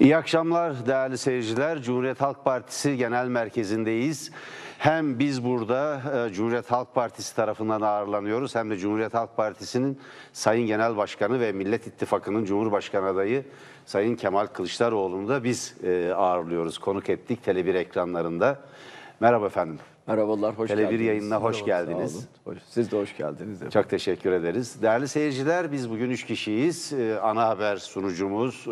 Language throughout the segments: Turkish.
İyi akşamlar değerli seyirciler. Cumhuriyet Halk Partisi Genel Merkezi'ndeyiz. Hem biz burada e, Cumhuriyet Halk Partisi tarafından ağırlanıyoruz hem de Cumhuriyet Halk Partisi'nin Sayın Genel Başkanı ve Millet İttifakı'nın Cumhurbaşkanı adayı Sayın Kemal Kılıçdaroğlu'nu da biz e, ağırlıyoruz. Konuk ettik Tele1 ekranlarında. Merhaba efendim. Merhabalar, hoş Tele1 yayınına hoş geldiniz. Hoş, siz de hoş geldiniz. Efendim. Çok teşekkür ederiz. Değerli seyirciler, biz bugün üç kişiyiz. Ee, ana haber sunucumuz e,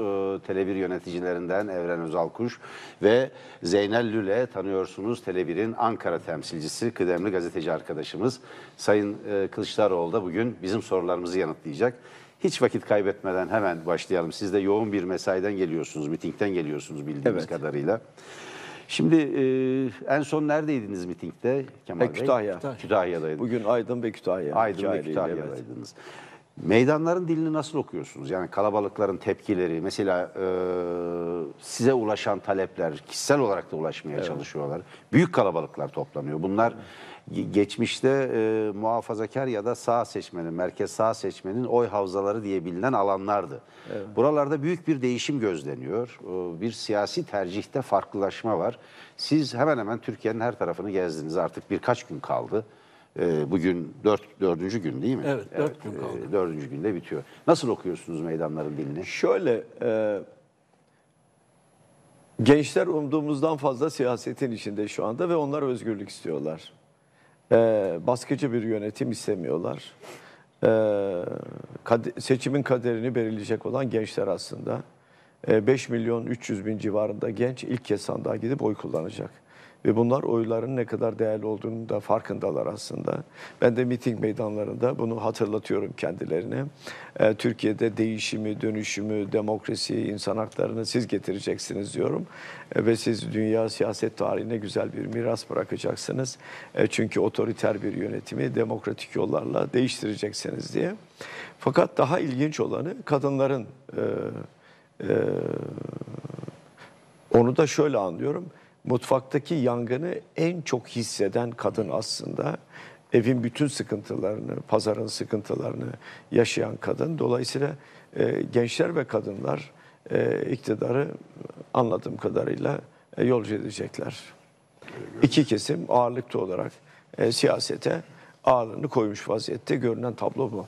Tele1 yöneticilerinden Evren Özalkuş ve Zeynel Lüle tanıyorsunuz. Tele1'in Ankara temsilcisi, kıdemli gazeteci arkadaşımız. Sayın e, Kılıçdaroğlu da bugün bizim sorularımızı yanıtlayacak. Hiç vakit kaybetmeden hemen başlayalım. Siz de yoğun bir mesaiden geliyorsunuz, mitingden geliyorsunuz bildiğimiz evet. kadarıyla. Evet. Şimdi e, en son neredeydiniz mitingde Kemal e, Bey? Kütahya. Kütahya. Kütahya'daydınız. Bugün Aydın ve Kütahya. Aydın ve Kütahya'daydınız. Evet. Meydanların dilini nasıl okuyorsunuz? Yani kalabalıkların tepkileri, mesela e, size ulaşan talepler, kişisel olarak da ulaşmaya evet. çalışıyorlar. Büyük kalabalıklar toplanıyor. Bunlar... Evet geçmişte e, muhafazakar ya da sağ seçmenin, merkez sağ seçmenin oy havzaları diye bilinen alanlardı. Evet. Buralarda büyük bir değişim gözleniyor. E, bir siyasi tercihte farklılaşma var. Siz hemen hemen Türkiye'nin her tarafını gezdiniz artık birkaç gün kaldı. E, bugün dört, dördüncü gün değil mi? Evet, dört evet, gün e, kaldı. E, dördüncü günde bitiyor. Nasıl okuyorsunuz meydanların dilini? Şöyle, e, gençler umduğumuzdan fazla siyasetin içinde şu anda ve onlar özgürlük istiyorlar. Ee, baskıcı bir yönetim istemiyorlar. Ee, kad seçimin kaderini belirleyecek olan gençler aslında. Ee, 5 milyon 300 bin civarında genç ilk kez sandığa gidip oy kullanacak. Ve bunlar oyların ne kadar değerli olduğunu da farkındalar aslında. Ben de miting meydanlarında bunu hatırlatıyorum kendilerine. E, Türkiye'de değişimi, dönüşümü, demokrasiyi, insan haklarını siz getireceksiniz diyorum. E, ve siz dünya siyaset tarihine güzel bir miras bırakacaksınız. E, çünkü otoriter bir yönetimi demokratik yollarla değiştireceksiniz diye. Fakat daha ilginç olanı kadınların e, e, onu da şöyle anlıyorum mutfaktaki yangını en çok hisseden kadın aslında. Evin bütün sıkıntılarını, pazarın sıkıntılarını yaşayan kadın. Dolayısıyla e, gençler ve kadınlar e, iktidarı anladığım kadarıyla e, yolcu edecekler. İki kesim ağırlıklı olarak e, siyasete ağırlığını koymuş vaziyette görünen tablo bu.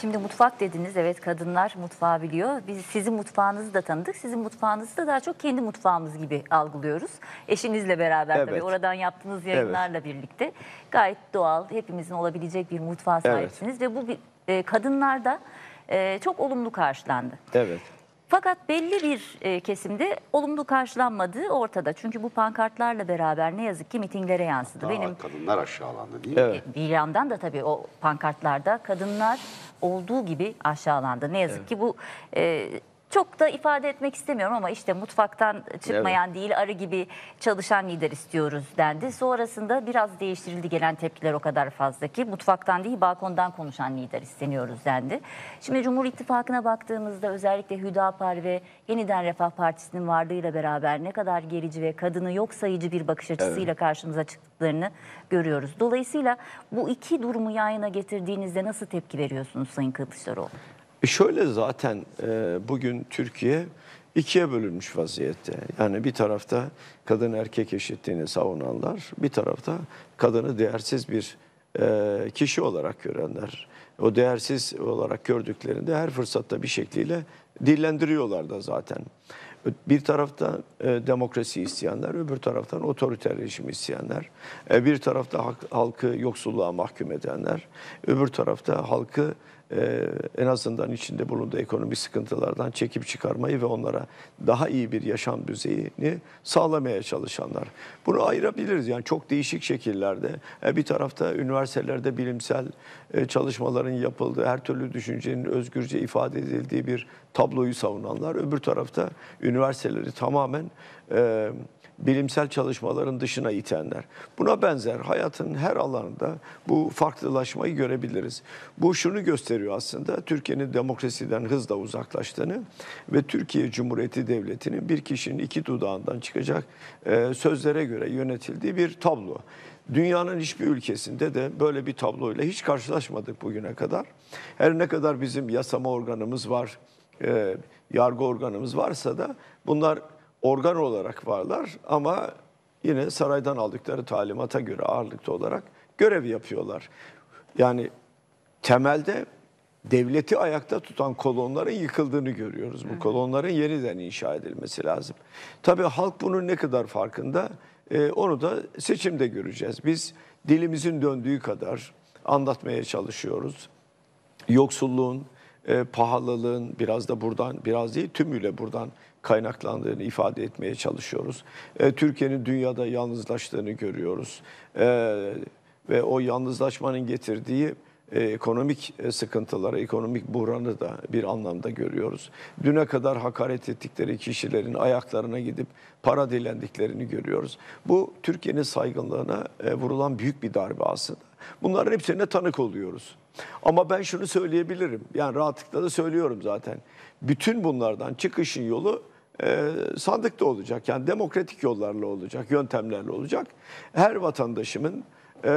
Şimdi mutfak dediniz evet kadınlar mutfağı biliyor. Biz sizin mutfağınızı da tanıdık. Sizin mutfağınızı da daha çok kendi mutfağımız gibi algılıyoruz. Eşinizle beraber Evet. tabii oradan yaptığınız yayınlarla birlikte gayet doğal hepimizin olabilecek bir mutfağa Evet. sahipsiniz. Ve bu bir- e, kadınlarda e, çok olumlu karşılandı. Evet. Fakat belli bir e, kesimde olumlu karşılanmadığı ortada. Çünkü bu pankartlarla beraber ne yazık ki mitinglere yansıdı. Daha Benim kadınlar aşağılandı değil mi? Evet. Bir e, yandan da tabii o pankartlarda kadınlar olduğu gibi aşağılandı. Ne yazık evet. ki bu e, çok da ifade etmek istemiyorum ama işte mutfaktan çıkmayan evet. değil arı gibi çalışan lider istiyoruz dendi. Sonrasında biraz değiştirildi gelen tepkiler o kadar fazla ki mutfaktan değil balkondan konuşan lider isteniyoruz dendi. Şimdi Cumhur İttifakı'na baktığımızda özellikle Hüdapar ve Yeniden Refah Partisi'nin varlığıyla beraber ne kadar gerici ve kadını yok sayıcı bir bakış açısıyla evet. karşımıza çıktıklarını görüyoruz. Dolayısıyla bu iki durumu yayına getirdiğinizde nasıl tepki veriyorsunuz Sayın Kılıçdaroğlu? E şöyle zaten e, bugün Türkiye ikiye bölünmüş vaziyette. Yani bir tarafta kadın erkek eşitliğini savunanlar, bir tarafta kadını değersiz bir e, kişi olarak görenler. O değersiz olarak gördüklerinde her fırsatta bir şekliyle dillendiriyorlar da zaten. Bir tarafta demokrasi isteyenler, öbür taraftan otoriter rejim isteyenler. bir tarafta halkı yoksulluğa mahkum edenler, öbür tarafta halkı ee, en azından içinde bulunduğu ekonomik sıkıntılardan çekip çıkarmayı ve onlara daha iyi bir yaşam düzeyini sağlamaya çalışanlar. Bunu ayırabiliriz yani çok değişik şekillerde. Ee, bir tarafta üniversitelerde bilimsel e, çalışmaların yapıldığı, her türlü düşüncenin özgürce ifade edildiği bir tabloyu savunanlar. Öbür tarafta üniversiteleri tamamen... E, bilimsel çalışmaların dışına itenler. Buna benzer hayatın her alanında bu farklılaşmayı görebiliriz. Bu şunu gösteriyor aslında Türkiye'nin demokrasiden hızla uzaklaştığını ve Türkiye Cumhuriyeti Devleti'nin bir kişinin iki dudağından çıkacak e, sözlere göre yönetildiği bir tablo. Dünyanın hiçbir ülkesinde de böyle bir tabloyla hiç karşılaşmadık bugüne kadar. Her ne kadar bizim yasama organımız var, e, yargı organımız varsa da bunlar organ olarak varlar ama yine saraydan aldıkları talimata göre ağırlıklı olarak görev yapıyorlar. Yani temelde devleti ayakta tutan kolonların yıkıldığını görüyoruz. Bu kolonların yeniden inşa edilmesi lazım. Tabii halk bunun ne kadar farkında ee, onu da seçimde göreceğiz. Biz dilimizin döndüğü kadar anlatmaya çalışıyoruz. Yoksulluğun, e, pahalılığın biraz da buradan, biraz değil tümüyle buradan kaynaklandığını ifade etmeye çalışıyoruz. E, Türkiye'nin dünyada yalnızlaştığını görüyoruz. E, ve o yalnızlaşmanın getirdiği e, ekonomik e, sıkıntıları, ekonomik buhranı da bir anlamda görüyoruz. Düne kadar hakaret ettikleri kişilerin ayaklarına gidip para dilendiklerini görüyoruz. Bu Türkiye'nin saygınlığına e, vurulan büyük bir darbe aslında. Bunların hepsine tanık oluyoruz. Ama ben şunu söyleyebilirim. Yani rahatlıkla da söylüyorum zaten. Bütün bunlardan çıkışın yolu ee, sandıkta olacak. Yani demokratik yollarla olacak, yöntemlerle olacak. Her vatandaşımın e,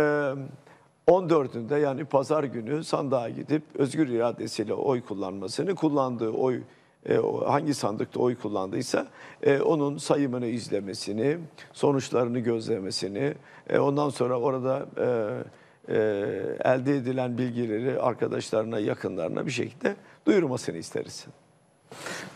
14'ünde yani pazar günü sandığa gidip özgür iradesiyle oy kullanmasını, kullandığı oy e, hangi sandıkta oy kullandıysa e, onun sayımını izlemesini, sonuçlarını gözlemesini, e, ondan sonra orada elde edilen bilgileri arkadaşlarına, yakınlarına bir şekilde duyurmasını isteriz.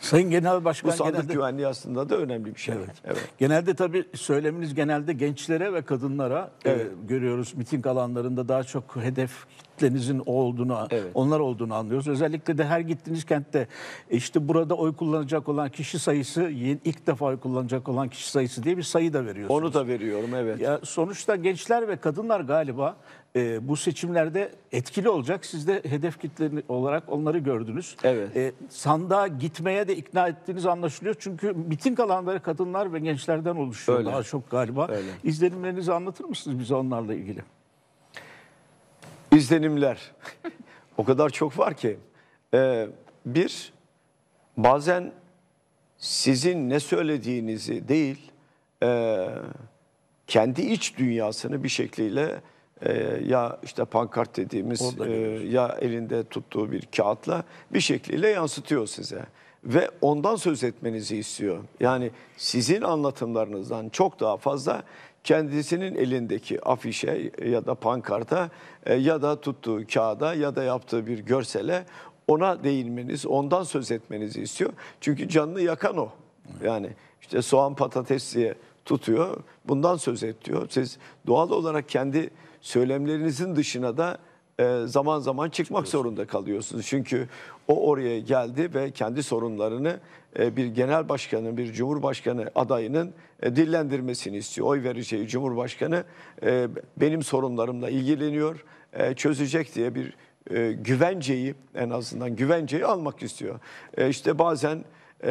Sayın Genel Başkan Bu sandık genelde, güvenliği aslında da önemli bir şey. Evet. evet. Genelde tabii söyleminiz genelde gençlere ve kadınlara e, evet. e, görüyoruz. Miting alanlarında daha çok hedef kitlenizin o olduğunu, evet. onlar olduğunu anlıyoruz. Özellikle de her gittiğiniz kentte e, işte burada oy kullanacak olan kişi sayısı, ilk defa oy kullanacak olan kişi sayısı diye bir sayı da veriyorsunuz. Onu da veriyorum evet. Ya sonuçta gençler ve kadınlar galiba e, bu seçimlerde etkili olacak. Siz de hedef kitleri olarak onları gördünüz. Evet. E, sandığa gitmeye de ikna ettiğiniz anlaşılıyor. Çünkü miting alanlara kadınlar ve gençlerden oluşuyor Öyle. daha çok galiba. Öyle. İzlenimlerinizi anlatır mısınız bize onlarla ilgili? İzlenimler o kadar çok var ki. Ee, bir, bazen sizin ne söylediğinizi değil, e, kendi iç dünyasını bir şekliyle e, ya işte pankart dediğimiz e, ya elinde tuttuğu bir kağıtla bir şekliyle yansıtıyor size. Ve ondan söz etmenizi istiyor. Yani sizin anlatımlarınızdan çok daha fazla kendisinin elindeki afişe ya da pankarta e, ya da tuttuğu kağıda ya da yaptığı bir görsele ona değinmeniz, ondan söz etmenizi istiyor. Çünkü canını yakan o. Yani işte soğan patates diye tutuyor. Bundan söz et diyor. Siz doğal olarak kendi söylemlerinizin dışına da e, zaman zaman çıkmak zorunda kalıyorsunuz. Çünkü o oraya geldi ve kendi sorunlarını e, bir genel başkanın, bir cumhurbaşkanı adayının e, dillendirmesini istiyor. Oy vereceği cumhurbaşkanı benim sorunlarımla ilgileniyor, çözecek diye bir güvenceyi en azından güvenceyi almak istiyor. İşte bazen e,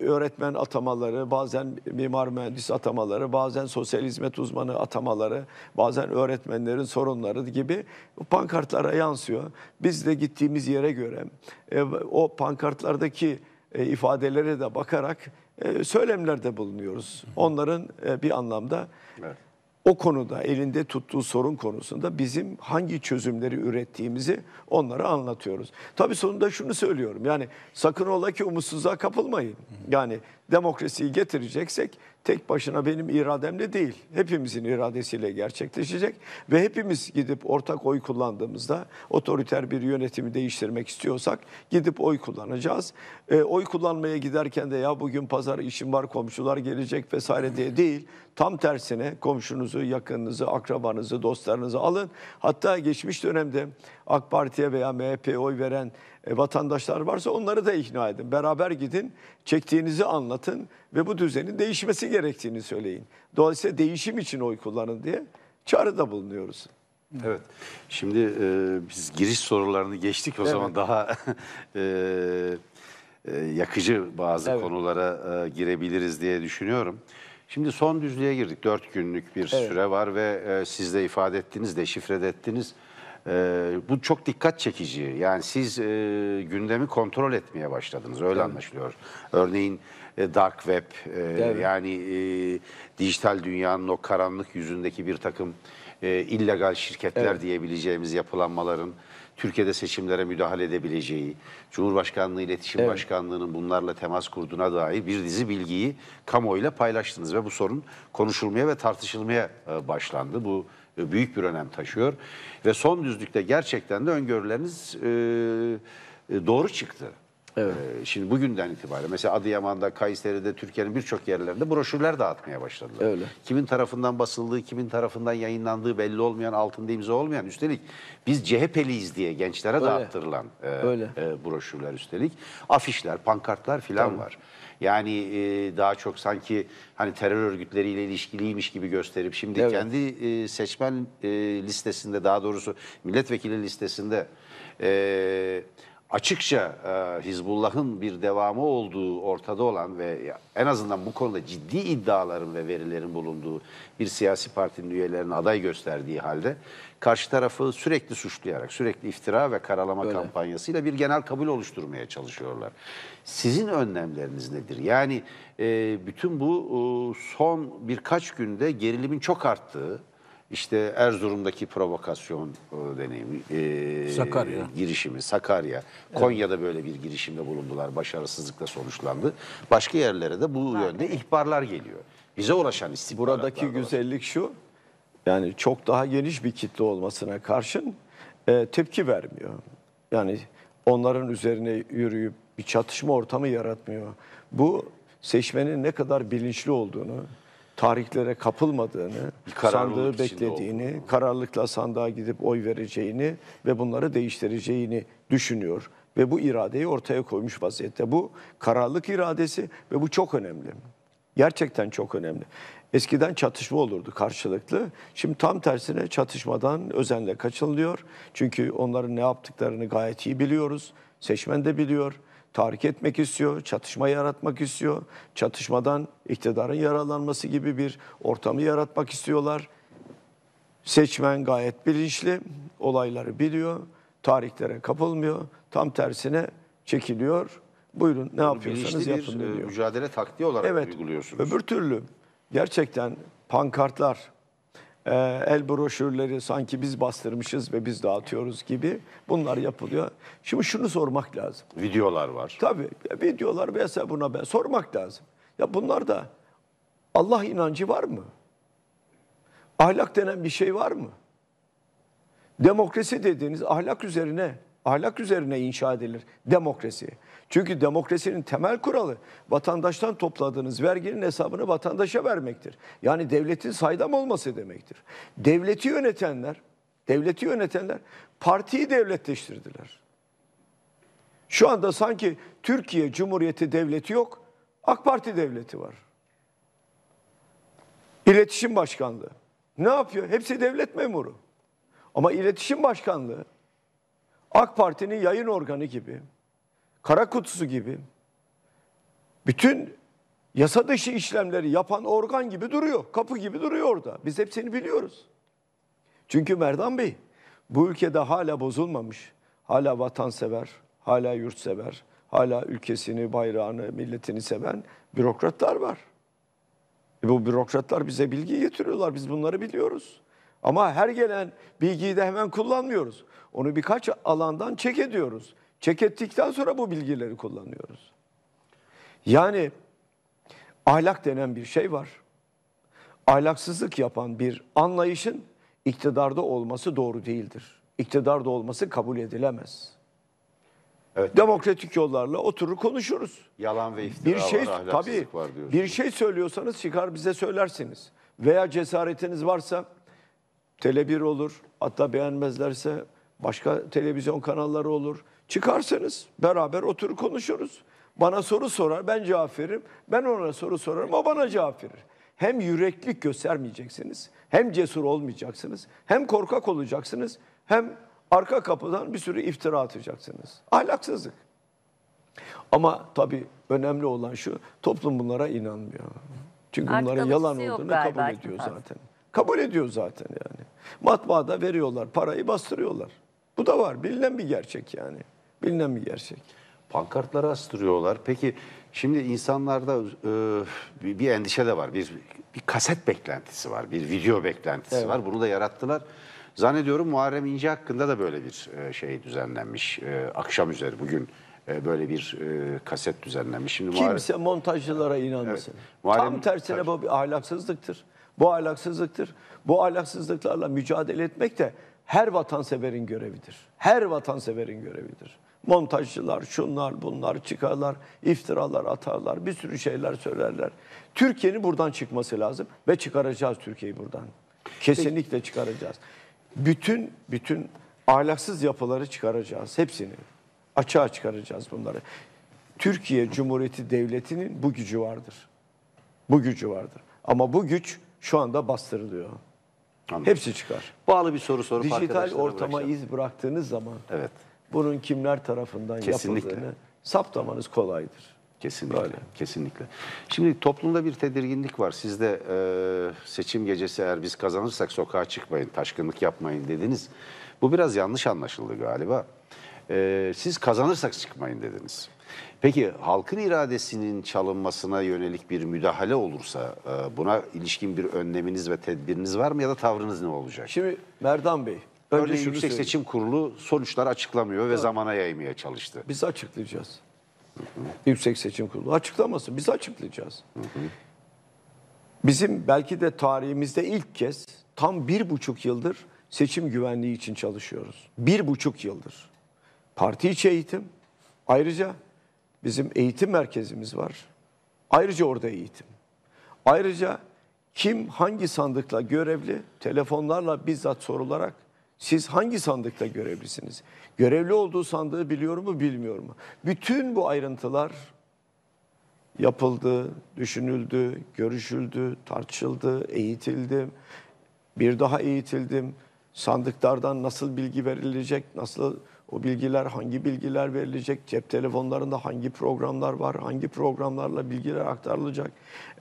öğretmen atamaları, bazen mimar mühendis atamaları, bazen sosyal hizmet uzmanı atamaları, bazen öğretmenlerin sorunları gibi pankartlara yansıyor. Biz de gittiğimiz yere göre e, o pankartlardaki e, ifadelere de bakarak e, söylemlerde bulunuyoruz. Onların e, bir anlamda... Evet o konuda elinde tuttuğu sorun konusunda bizim hangi çözümleri ürettiğimizi onlara anlatıyoruz. Tabii sonunda şunu söylüyorum yani sakın ola ki umutsuzluğa kapılmayın. Yani demokrasiyi getireceksek tek başına benim irademle değil, hepimizin iradesiyle gerçekleşecek ve hepimiz gidip ortak oy kullandığımızda otoriter bir yönetimi değiştirmek istiyorsak gidip oy kullanacağız. E, oy kullanmaya giderken de ya bugün pazar işim var, komşular gelecek vesaire diye değil, tam tersine komşunuzu, yakınınızı, akrabanızı, dostlarınızı alın. Hatta geçmiş dönemde AK Parti'ye veya MHP'ye oy veren e, vatandaşlar varsa onları da ikna edin. Beraber gidin, çektiğinizi anlatın ve bu düzenin değişmesi gerektiğini söyleyin. Dolayısıyla değişim için oy kullanın diye çağrıda bulunuyoruz. Evet. Şimdi e, biz giriş sorularını geçtik o evet. zaman daha e, e, yakıcı bazı evet. konulara e, girebiliriz diye düşünüyorum. Şimdi son düzlüğe girdik. Dört günlük bir evet. süre var ve e, siz de ifade ettiniz, deşifre ettiniz. Ee, bu çok dikkat çekici. Yani siz e, gündemi kontrol etmeye başladınız. Öyle evet. anlaşılıyor. Örneğin e, dark web e, evet. yani e, dijital dünyanın o karanlık yüzündeki bir takım e, illegal şirketler evet. diyebileceğimiz yapılanmaların Türkiye'de seçimlere müdahale edebileceği, Cumhurbaşkanlığı İletişim evet. Başkanlığı'nın bunlarla temas kurduğuna dair bir dizi bilgiyi kamuoyuyla paylaştınız ve bu sorun konuşulmaya ve tartışılmaya e, başlandı. Bu büyük bir önem taşıyor. Ve son düzlükte gerçekten de öngörüleriniz e, e, doğru çıktı. Evet. E, şimdi bugünden itibaren mesela Adıyaman'da, Kayseri'de, Türkiye'nin birçok yerlerinde broşürler dağıtmaya başladılar. Öyle. Kimin tarafından basıldığı, kimin tarafından yayınlandığı belli olmayan, altında imza olmayan. Üstelik biz CHP'liyiz diye gençlere Öyle. dağıttırılan e, Öyle. E, broşürler üstelik. Afişler, pankartlar filan tamam. var. Yani e, daha çok sanki hani terör örgütleriyle ilişkiliymiş gibi gösterip şimdi evet. kendi e, seçmen e, listesinde daha doğrusu milletvekili listesinde e, açıkça e, Hizbullah'ın bir devamı olduğu ortada olan ve en azından bu konuda ciddi iddiaların ve verilerin bulunduğu bir siyasi partinin üyelerine aday gösterdiği halde karşı tarafı sürekli suçlayarak, sürekli iftira ve karalama Öyle. kampanyasıyla bir genel kabul oluşturmaya çalışıyorlar. Sizin önlemleriniz nedir? Yani e, bütün bu e, son birkaç günde gerilimin çok arttığı, işte Erzurum'daki provokasyon e, deneyimi, e, Sakarya. girişimi, Sakarya, Konya'da böyle bir girişimde bulundular, başarısızlıkla sonuçlandı. Başka yerlere de bu yönde ihbarlar geliyor. Bize ulaşan istihbaratlar Buradaki var. güzellik şu, yani çok daha geniş bir kitle olmasına karşın e, tepki vermiyor. Yani onların üzerine yürüyüp bir çatışma ortamı yaratmıyor. Bu seçmenin ne kadar bilinçli olduğunu, tarihlere kapılmadığını, sandığı beklediğini, kararlılıkla sandığa gidip oy vereceğini ve bunları değiştireceğini düşünüyor ve bu iradeyi ortaya koymuş vaziyette. Bu kararlılık iradesi ve bu çok önemli. Gerçekten çok önemli. Eskiden çatışma olurdu karşılıklı. Şimdi tam tersine çatışmadan özenle kaçınılıyor. Çünkü onların ne yaptıklarını gayet iyi biliyoruz. Seçmen de biliyor tahrik etmek istiyor, çatışma yaratmak istiyor. Çatışmadan iktidarın yaralanması gibi bir ortamı yaratmak istiyorlar. Seçmen gayet bilinçli, olayları biliyor, tarihlere kapılmıyor. Tam tersine çekiliyor. Buyurun ne Bunu yapıyorsanız yapın bir e, diyor. mücadele taktiği olarak evet, uyguluyorsunuz. Öbür türlü gerçekten pankartlar, ee, el broşürleri sanki biz bastırmışız ve biz dağıtıyoruz gibi bunlar yapılıyor. Şimdi şunu sormak lazım. Videolar var. Tabii videolar vesaire buna ben sormak lazım. Ya bunlar da Allah inancı var mı? Ahlak denen bir şey var mı? Demokrasi dediğiniz ahlak üzerine ahlak üzerine inşa edilir demokrasi. Çünkü demokrasinin temel kuralı vatandaştan topladığınız verginin hesabını vatandaşa vermektir. Yani devletin saydam olması demektir. Devleti yönetenler, devleti yönetenler partiyi devletleştirdiler. Şu anda sanki Türkiye Cumhuriyeti devleti yok, AK Parti devleti var. İletişim Başkanlığı. Ne yapıyor? Hepsi devlet memuru. Ama İletişim Başkanlığı AK Parti'nin yayın organı gibi kara kutusu gibi bütün yasa dışı işlemleri yapan organ gibi duruyor. Kapı gibi duruyor orada. Biz hepsini biliyoruz. Çünkü Merdan Bey bu ülkede hala bozulmamış, hala vatansever, hala yurtsever, hala ülkesini, bayrağını, milletini seven bürokratlar var. E bu bürokratlar bize bilgi getiriyorlar. Biz bunları biliyoruz. Ama her gelen bilgiyi de hemen kullanmıyoruz. Onu birkaç alandan çek ediyoruz. Çek ettikten sonra bu bilgileri kullanıyoruz. Yani ahlak denen bir şey var. Ahlaksızlık yapan bir anlayışın iktidarda olması doğru değildir. İktidarda olması kabul edilemez. Evet. Demokratik yollarla oturur konuşuruz. Yalan ve iftira bir şey, var, tabii, var Bir şey söylüyorsanız çıkar bize söylersiniz. Veya cesaretiniz varsa tele olur, hatta beğenmezlerse başka televizyon kanalları olur. Çıkarsanız beraber oturur konuşuruz. Bana soru sorar, ben cevap veririm. Ben ona soru sorarım, o bana cevap verir. Hem yüreklik göstermeyeceksiniz, hem cesur olmayacaksınız, hem korkak olacaksınız, hem arka kapıdan bir sürü iftira atacaksınız. Ahlaksızlık. Ama tabii önemli olan şu, toplum bunlara inanmıyor. Çünkü Artık bunların yalan olduğunu kabul ediyor zaten. Kabul ediyor zaten yani. Matbaada veriyorlar, parayı bastırıyorlar. Bu da var, bilinen bir gerçek yani. Bilinen bir gerçek. Pankartları astırıyorlar. Peki şimdi insanlarda e, bir endişe de var. Bir, bir kaset beklentisi var. Bir video beklentisi evet. var. Bunu da yarattılar. Zannediyorum Muharrem İnce hakkında da böyle bir e, şey düzenlenmiş. E, akşam üzeri bugün e, böyle bir e, kaset düzenlenmiş. Şimdi Kimse Muharrem... montajcılara inanmasın. Evet. Muharrem... Tam tersine bu bir ahlaksızlıktır. Bu ahlaksızlıktır. Bu ahlaksızlıklarla mücadele etmek de her vatanseverin görevidir. Her vatanseverin görevidir. Montajcılar, şunlar, bunlar çıkarlar, iftiralar atarlar, bir sürü şeyler söylerler. Türkiye'nin buradan çıkması lazım ve çıkaracağız Türkiye'yi buradan. Kesinlikle çıkaracağız. Bütün bütün ahlaksız yapıları çıkaracağız hepsini. Açığa çıkaracağız bunları. Türkiye Cumhuriyeti Devleti'nin bu gücü vardır. Bu gücü vardır. Ama bu güç şu anda bastırılıyor. Anladım. Hepsi çıkar. Bağlı bir soru sorup Dijital ortama bırakacağım. iz bıraktığınız zaman evet bunun kimler tarafından Kesinlikle. yapıldığını saptamanız kolaydır. Kesinlikle, Böyle. kesinlikle. Şimdi toplumda bir tedirginlik var. Siz de e, seçim gecesi eğer biz kazanırsak sokağa çıkmayın, taşkınlık yapmayın dediniz. Bu biraz yanlış anlaşıldı galiba. E, siz kazanırsak çıkmayın dediniz. Peki halkın iradesinin çalınmasına yönelik bir müdahale olursa e, buna ilişkin bir önleminiz ve tedbiriniz var mı ya da tavrınız ne olacak? Şimdi Merdan Bey, Önce Örneğin Yüksek söyleyeyim. Seçim Kurulu sonuçlar açıklamıyor ve evet. zamana yaymaya çalıştı. Biz açıklayacağız. Hı hı. Yüksek Seçim Kurulu açıklaması. Biz açıklayacağız. Hı hı. Bizim belki de tarihimizde ilk kez tam bir buçuk yıldır seçim güvenliği için çalışıyoruz. Bir buçuk yıldır. Parti içi eğitim. Ayrıca bizim eğitim merkezimiz var. Ayrıca orada eğitim. Ayrıca kim hangi sandıkla görevli telefonlarla bizzat sorularak siz hangi sandıkta görevlisiniz? Görevli olduğu sandığı biliyor mu, bilmiyor mu? Bütün bu ayrıntılar yapıldı, düşünüldü, görüşüldü, tartışıldı, eğitildim. Bir daha eğitildim. Sandıklardan nasıl bilgi verilecek, nasıl o bilgiler hangi bilgiler verilecek, cep telefonlarında hangi programlar var, hangi programlarla bilgiler aktarılacak,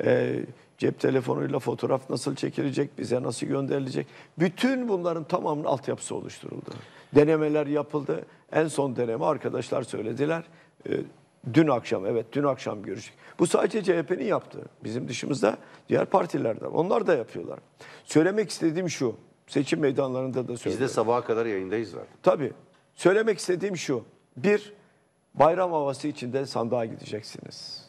e, cep telefonuyla fotoğraf nasıl çekilecek, bize nasıl gönderilecek. Bütün bunların tamamının altyapısı oluşturuldu. Denemeler yapıldı. En son deneme arkadaşlar söylediler. Ee, dün akşam, evet dün akşam görecek. Bu sadece CHP'nin yaptığı. Bizim dışımızda diğer partilerde, Onlar da yapıyorlar. Söylemek istediğim şu. Seçim meydanlarında da söylüyorum. Biz de sabaha kadar yayındayız zaten. Tabii. Söylemek istediğim şu. Bir, bayram havası içinde sandığa gideceksiniz.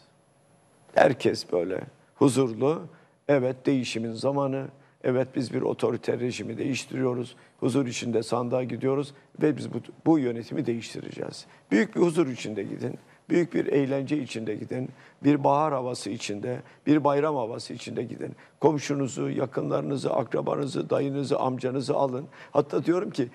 Herkes böyle huzurlu. Evet değişimin zamanı. Evet biz bir otoriter rejimi değiştiriyoruz. Huzur içinde sandığa gidiyoruz ve biz bu, bu yönetimi değiştireceğiz. Büyük bir huzur içinde gidin. Büyük bir eğlence içinde gidin. Bir bahar havası içinde, bir bayram havası içinde gidin. Komşunuzu, yakınlarınızı, akrabanızı, dayınızı, amcanızı alın. Hatta diyorum ki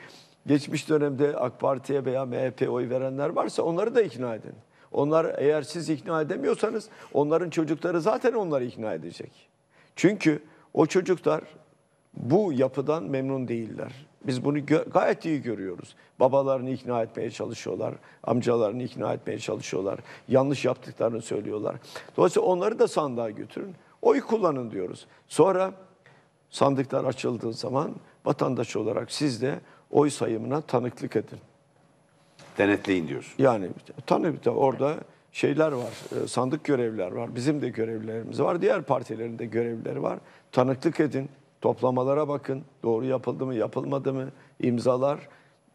geçmiş dönemde AK Parti'ye veya MHP oy verenler varsa onları da ikna edin. Onlar eğer siz ikna edemiyorsanız onların çocukları zaten onları ikna edecek. Çünkü o çocuklar bu yapıdan memnun değiller. Biz bunu gayet iyi görüyoruz. Babalarını ikna etmeye çalışıyorlar, amcalarını ikna etmeye çalışıyorlar. Yanlış yaptıklarını söylüyorlar. Dolayısıyla onları da sandığa götürün, oy kullanın diyoruz. Sonra sandıklar açıldığı zaman vatandaş olarak siz de oy sayımına tanıklık edin denetleyin diyorsun. Yani tabii tabii orada şeyler var, e, sandık görevliler var, bizim de görevlilerimiz var, diğer partilerin de görevlileri var. Tanıklık edin, toplamalara bakın, doğru yapıldı mı, yapılmadı mı, imzalar.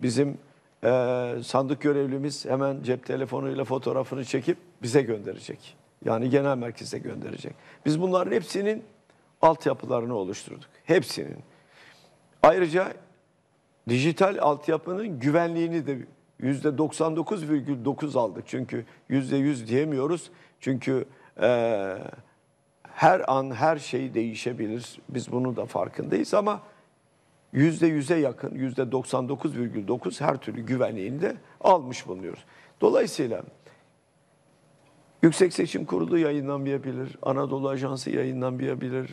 Bizim e, sandık görevlimiz hemen cep telefonuyla fotoğrafını çekip bize gönderecek. Yani genel merkeze gönderecek. Biz bunların hepsinin altyapılarını oluşturduk. Hepsinin. Ayrıca dijital altyapının güvenliğini de %99,9 aldık. Çünkü %100 diyemiyoruz. Çünkü e, her an her şey değişebilir. Biz bunun da farkındayız ama %100'e yakın, %99,9 her türlü güvenliğinde almış bulunuyoruz. Dolayısıyla Yüksek Seçim Kurulu yayınlanmayabilir, Anadolu Ajansı yayınlanmayabilir,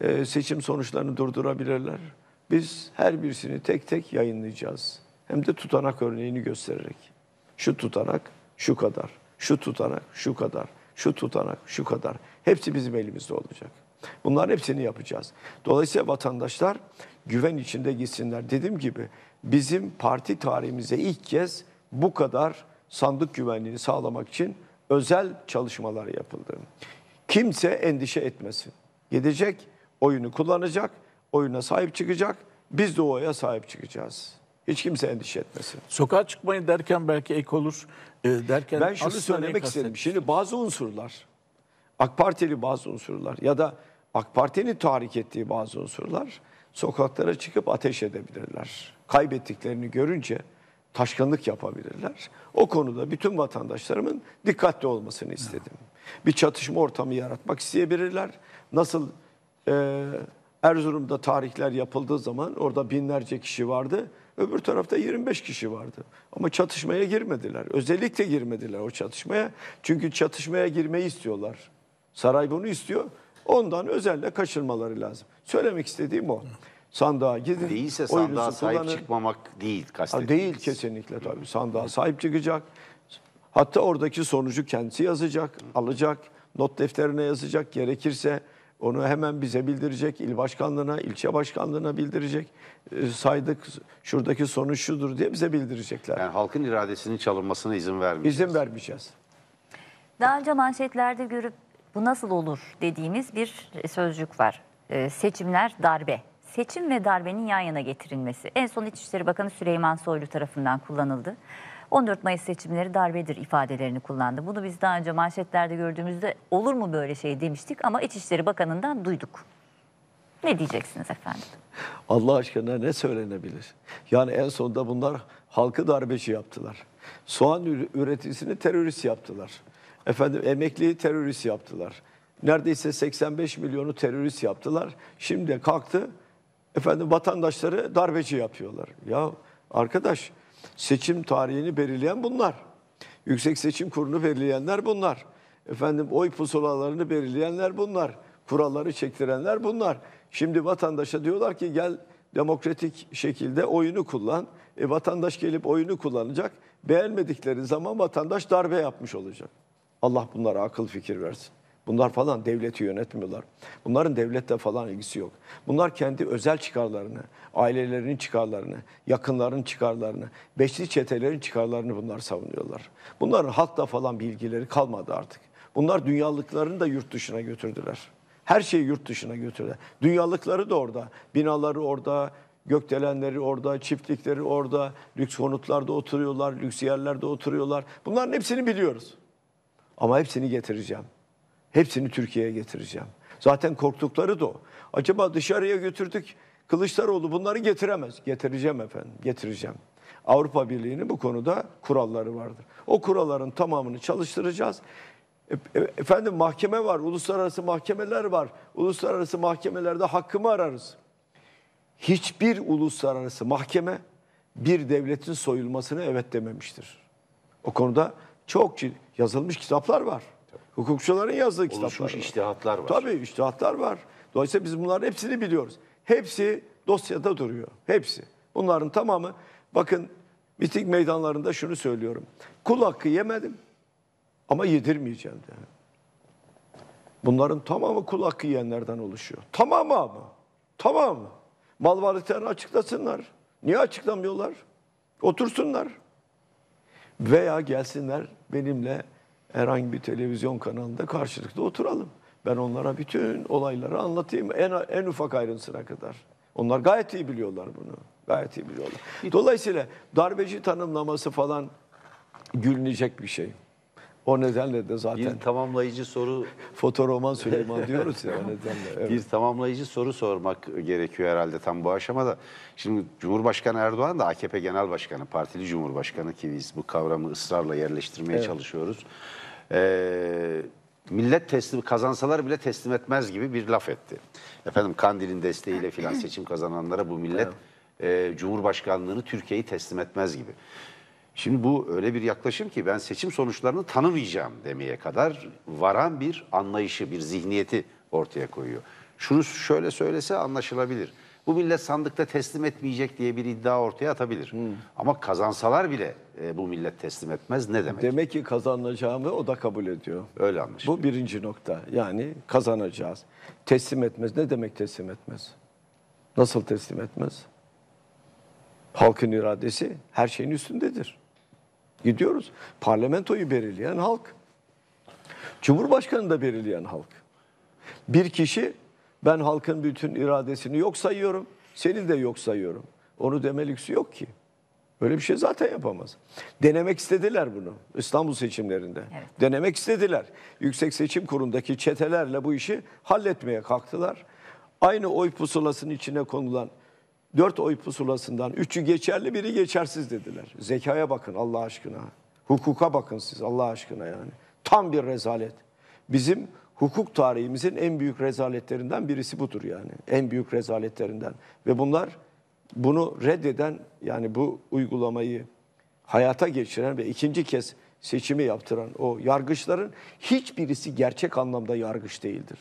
e, seçim sonuçlarını durdurabilirler. Biz her birisini tek tek yayınlayacağız hem de tutanak örneğini göstererek. Şu tutanak şu kadar, şu tutanak şu kadar, şu tutanak şu kadar. Hepsi bizim elimizde olacak. Bunların hepsini yapacağız. Dolayısıyla vatandaşlar güven içinde gitsinler. Dediğim gibi bizim parti tarihimize ilk kez bu kadar sandık güvenliğini sağlamak için özel çalışmalar yapıldı. Kimse endişe etmesin. Gidecek, oyunu kullanacak, oyuna sahip çıkacak. Biz de o oya sahip çıkacağız. Hiç kimse endişe etmesin. Sokağa çıkmayı derken belki ek olur e, derken... Ben şunu söylemek istedim. Şimdi bazı unsurlar, AK Partili bazı unsurlar ya da AK Parti'nin tahrik ettiği bazı unsurlar sokaklara çıkıp ateş edebilirler. Kaybettiklerini görünce taşkınlık yapabilirler. O konuda bütün vatandaşlarımın dikkatli olmasını istedim. Bir çatışma ortamı yaratmak isteyebilirler. Nasıl e, Erzurum'da tarihler yapıldığı zaman orada binlerce kişi vardı Öbür tarafta 25 kişi vardı. Ama çatışmaya girmediler. Özellikle girmediler o çatışmaya. Çünkü çatışmaya girmeyi istiyorlar. Saray bunu istiyor. Ondan özellikle kaçırmaları lazım. Söylemek istediğim o. Sandığa gidin. Değilse sandığa sahip kullanın. çıkmamak değil kastettiğiniz. Değil kesinlikle tabii. Sandığa sahip çıkacak. Hatta oradaki sonucu kendisi yazacak, alacak, not defterine yazacak. Gerekirse onu hemen bize bildirecek, il başkanlığına, ilçe başkanlığına bildirecek. Ee, saydık şuradaki sonuç şudur diye bize bildirecekler. Yani halkın iradesinin çalınmasına izin vermeyeceğiz. İzin vermeyeceğiz. Daha önce manşetlerde görüp bu nasıl olur dediğimiz bir sözcük var. Ee, seçimler darbe. Seçim ve darbenin yan yana getirilmesi. En son İçişleri Bakanı Süleyman Soylu tarafından kullanıldı. 14 Mayıs seçimleri darbedir ifadelerini kullandı. Bunu biz daha önce manşetlerde gördüğümüzde olur mu böyle şey demiştik ama İçişleri Bakanı'ndan duyduk. Ne diyeceksiniz efendim? Allah aşkına ne söylenebilir? Yani en sonunda bunlar halkı darbeci yaptılar. Soğan üreticisini terörist yaptılar. Efendim emekliyi terörist yaptılar. Neredeyse 85 milyonu terörist yaptılar. Şimdi kalktı efendim vatandaşları darbeci yapıyorlar. Ya arkadaş Seçim tarihini belirleyen bunlar. Yüksek Seçim Kurulu'nu belirleyenler bunlar. Efendim oy pusulalarını belirleyenler bunlar. Kuralları çektirenler bunlar. Şimdi vatandaşa diyorlar ki gel demokratik şekilde oyunu kullan. E, vatandaş gelip oyunu kullanacak. Beğenmedikleri zaman vatandaş darbe yapmış olacak. Allah bunlara akıl fikir versin. Bunlar falan devleti yönetmiyorlar. Bunların devlette falan ilgisi yok. Bunlar kendi özel çıkarlarını, ailelerinin çıkarlarını, yakınlarının çıkarlarını, beşli çetelerin çıkarlarını bunlar savunuyorlar. Bunların halkla falan bilgileri kalmadı artık. Bunlar dünyalıklarını da yurt dışına götürdüler. Her şeyi yurt dışına götürdüler. Dünyalıkları da orada. Binaları orada, gökdelenleri orada, çiftlikleri orada, lüks konutlarda oturuyorlar, lüks yerlerde oturuyorlar. Bunların hepsini biliyoruz. Ama hepsini getireceğim. Hepsini Türkiye'ye getireceğim. Zaten korktukları da o. Acaba dışarıya götürdük Kılıçdaroğlu bunları getiremez. Getireceğim efendim, getireceğim. Avrupa Birliği'nin bu konuda kuralları vardır. O kuralların tamamını çalıştıracağız. E, e efendim mahkeme var, uluslararası mahkemeler var. Uluslararası mahkemelerde hakkımı ararız. Hiçbir uluslararası mahkeme bir devletin soyulmasını evet dememiştir. O konuda çok yazılmış kitaplar var. Hukukçuların yazdığı kitaplar Oluşmuş var. iştihatlar var. Tabii iştihatlar var. Dolayısıyla biz bunların hepsini biliyoruz. Hepsi dosyada duruyor. Hepsi. Bunların tamamı bakın miting meydanlarında şunu söylüyorum. Kul hakkı yemedim ama yedirmeyeceğim de. Bunların tamamı kul hakkı yiyenlerden oluşuyor. Tamamı ama. Tamamı. Mal varlıklarını açıklasınlar. Niye açıklamıyorlar? Otursunlar. Veya gelsinler benimle herhangi bir televizyon kanalında karşılıklı oturalım. Ben onlara bütün olayları anlatayım en, en ufak ayrıntısına kadar. Onlar gayet iyi biliyorlar bunu. Gayet iyi biliyorlar. Dolayısıyla darbeci tanımlaması falan gülünecek bir şey. O nedenle de zaten... Bir tamamlayıcı soru... Fotoroman Süleyman diyoruz ya o nedenle. Evet. Bir tamamlayıcı soru sormak gerekiyor herhalde tam bu aşamada. Şimdi Cumhurbaşkanı Erdoğan da AKP Genel Başkanı, partili Cumhurbaşkanı ki biz bu kavramı ısrarla yerleştirmeye evet. çalışıyoruz e, millet teslim kazansalar bile teslim etmez gibi bir laf etti. Efendim Kandil'in desteğiyle filan seçim kazananlara bu millet e, Cumhurbaşkanlığını Türkiye'yi teslim etmez gibi. Şimdi bu öyle bir yaklaşım ki ben seçim sonuçlarını tanımayacağım demeye kadar varan bir anlayışı, bir zihniyeti ortaya koyuyor. Şunu şöyle söylese anlaşılabilir. Bu millet sandıkta teslim etmeyecek diye bir iddia ortaya atabilir. Hmm. Ama kazansalar bile e, bu millet teslim etmez ne demek? Demek ki kazanacağımı o da kabul ediyor. Öyle anlaşılıyor. Bu birinci nokta. Yani kazanacağız. Teslim etmez. Ne demek teslim etmez? Nasıl teslim etmez? Halkın iradesi her şeyin üstündedir. Gidiyoruz. Parlamentoyu belirleyen halk. Cumhurbaşkanı da belirleyen halk. Bir kişi ben halkın bütün iradesini yok sayıyorum, seni de yok sayıyorum. Onu deme lüksü yok ki. Böyle bir şey zaten yapamaz. Denemek istediler bunu İstanbul seçimlerinde. Evet. Denemek istediler. Yüksek Seçim Kurulu'ndaki çetelerle bu işi halletmeye kalktılar. Aynı oy pusulasının içine konulan dört oy pusulasından üçü geçerli biri geçersiz dediler. Zekaya bakın Allah aşkına. Hukuka bakın siz Allah aşkına yani. Tam bir rezalet. Bizim hukuk tarihimizin en büyük rezaletlerinden birisi budur yani. En büyük rezaletlerinden. Ve bunlar bunu reddeden yani bu uygulamayı hayata geçiren ve ikinci kez seçimi yaptıran o yargıçların hiçbirisi gerçek anlamda yargıç değildir.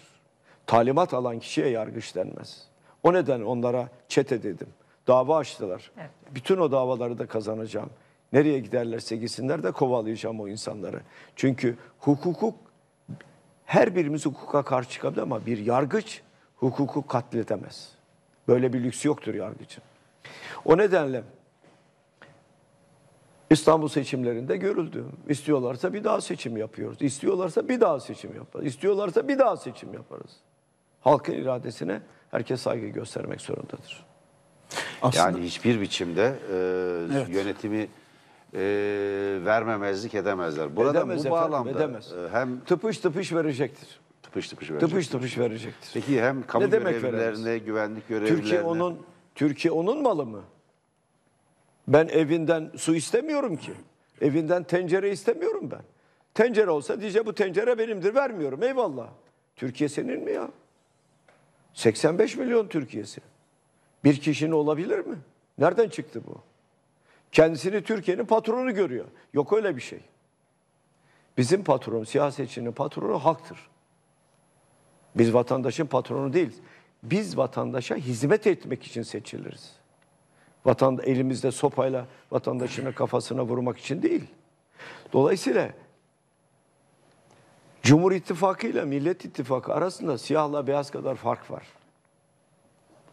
Talimat alan kişiye yargıç denmez. O neden onlara çete dedim. Dava açtılar. Evet. Bütün o davaları da kazanacağım. Nereye giderlerse gitsinler de kovalayacağım o insanları. Çünkü hukukuk her birimiz hukuka karşı çıkabilir ama bir yargıç hukuku katledemez. Böyle bir lüks yoktur yargıcın. O nedenle İstanbul seçimlerinde görüldü. İstiyorlarsa bir daha seçim yapıyoruz. İstiyorlarsa bir daha seçim yaparız. İstiyorlarsa bir daha seçim yaparız. Halkın iradesine herkes saygı göstermek zorundadır. Aslında. Yani hiçbir biçimde e, evet. yönetimi e, vermemezlik edemezler. Burada edemez bu efendim, bağlamda edemez. E, hem tıpış tıpış verecektir. Tıpış tıpış verecektir. Tıpış tıpış verecektir. Peki hem kamu görevlilerine, güvenlik görevlilerine... Türkiye onun Türkiye onun malı mı? Ben evinden su istemiyorum ki. Evinden tencere istemiyorum ben. Tencere olsa diyecek bu tencere benimdir vermiyorum eyvallah. Türkiye senin mi ya? 85 milyon Türkiye'si. Bir kişinin olabilir mi? Nereden çıktı bu? Kendisini Türkiye'nin patronu görüyor. Yok öyle bir şey. Bizim patron, siyasetçinin patronu hak'tır. Biz vatandaşın patronu değiliz biz vatandaşa hizmet etmek için seçiliriz. Vatanda elimizde sopayla vatandaşının kafasına vurmak için değil. Dolayısıyla Cumhur İttifakı ile Millet İttifakı arasında siyahla beyaz kadar fark var.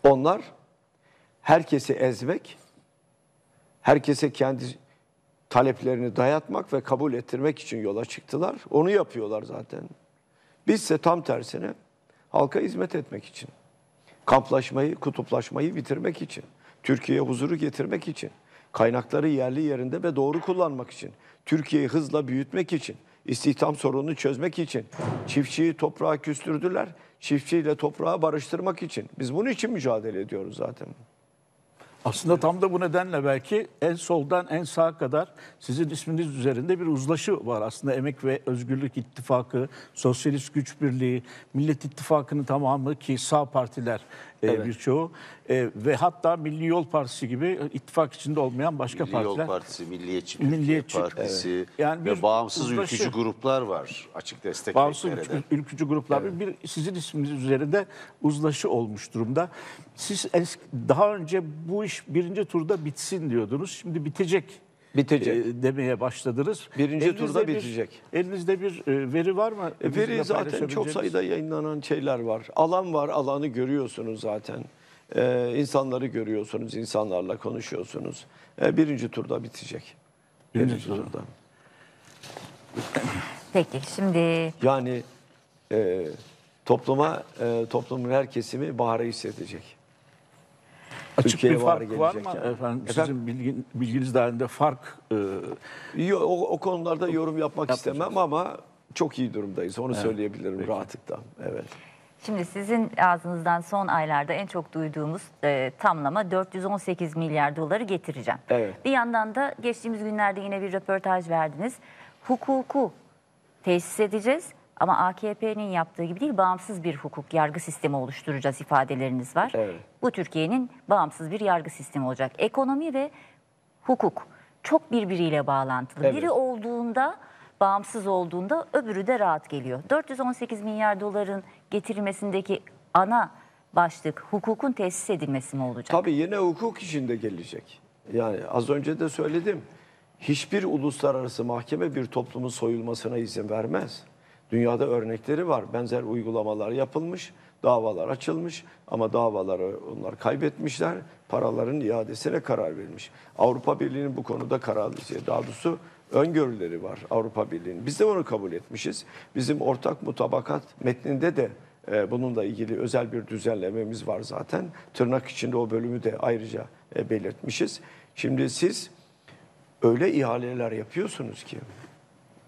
Onlar herkesi ezmek, herkese kendi taleplerini dayatmak ve kabul ettirmek için yola çıktılar. Onu yapıyorlar zaten. Bizse tam tersine halka hizmet etmek için. Kamplaşmayı, kutuplaşmayı bitirmek için. Türkiye'ye huzuru getirmek için. Kaynakları yerli yerinde ve doğru kullanmak için. Türkiye'yi hızla büyütmek için. istihdam sorununu çözmek için. Çiftçiyi toprağa küstürdüler. Çiftçiyle toprağa barıştırmak için. Biz bunun için mücadele ediyoruz zaten. Aslında tam da bu nedenle belki en soldan en sağa kadar sizin isminiz üzerinde bir uzlaşı var. Aslında Emek ve Özgürlük İttifakı, Sosyalist Güç Birliği, Millet İttifakı'nın tamamı ki sağ partiler ee, evet. birçoğu. E, ve hatta Milli Yol Partisi gibi ittifak içinde olmayan başka Milli partiler. Milli Yol Partisi, Milliyetçi, Milliyetçi Partisi evet. yani bir ve bağımsız uzlaşı, ülkücü gruplar var açık destek Bağımsız ülkücü, ülkücü gruplar evet. bir sizin isminiz üzerinde uzlaşı olmuş durumda. Siz eski, daha önce bu iş birinci turda bitsin diyordunuz. Şimdi bitecek bitecek. E, demeye başladınız. Birinci elinizde turda bir, bitecek. Elinizde bir e, veri var mı? veri zaten çok sayıda yayınlanan şeyler var. Alan var, alanı görüyorsunuz zaten. Ee, insanları görüyorsunuz, insanlarla konuşuyorsunuz. Ee, birinci turda bitecek. Birinci, birinci turda. turda. Peki şimdi... Yani e, topluma, e, toplumun her kesimi baharı hissedecek. Açık Türkiye bir fark var mı yani. efendim? Sizin Bilgin, bilginiz dahilinde fark... E... Yo, o, o konularda yorum yapmak Yapacağız. istemem ama çok iyi durumdayız. Onu evet. söyleyebilirim Peki. rahatlıkla. Evet. Şimdi sizin ağzınızdan son aylarda en çok duyduğumuz e, tamlama 418 milyar doları getireceğim. Evet. Bir yandan da geçtiğimiz günlerde yine bir röportaj verdiniz. Hukuku tesis edeceğiz ama AKP'nin yaptığı gibi değil bağımsız bir hukuk yargı sistemi oluşturacağız ifadeleriniz var. Evet. Bu Türkiye'nin bağımsız bir yargı sistemi olacak. Ekonomi ve hukuk çok birbiriyle bağlantılı. Evet. Biri olduğunda bağımsız olduğunda öbürü de rahat geliyor. 418 milyar doların getirilmesindeki ana başlık hukukun tesis edilmesi mi olacak? Tabii yine hukuk içinde gelecek. Yani az önce de söyledim. Hiçbir uluslararası mahkeme bir toplumun soyulmasına izin vermez. Dünyada örnekleri var. Benzer uygulamalar yapılmış, davalar açılmış ama davaları onlar kaybetmişler. Paraların iadesine karar verilmiş. Avrupa Birliği'nin bu konuda kararlı, daha doğrusu öngörüleri var Avrupa Birliği'nin. Biz de onu kabul etmişiz. Bizim ortak mutabakat metninde de e, Bununla ilgili özel bir düzenlememiz var zaten. Tırnak içinde o bölümü de ayrıca e, belirtmişiz. Şimdi siz öyle ihaleler yapıyorsunuz ki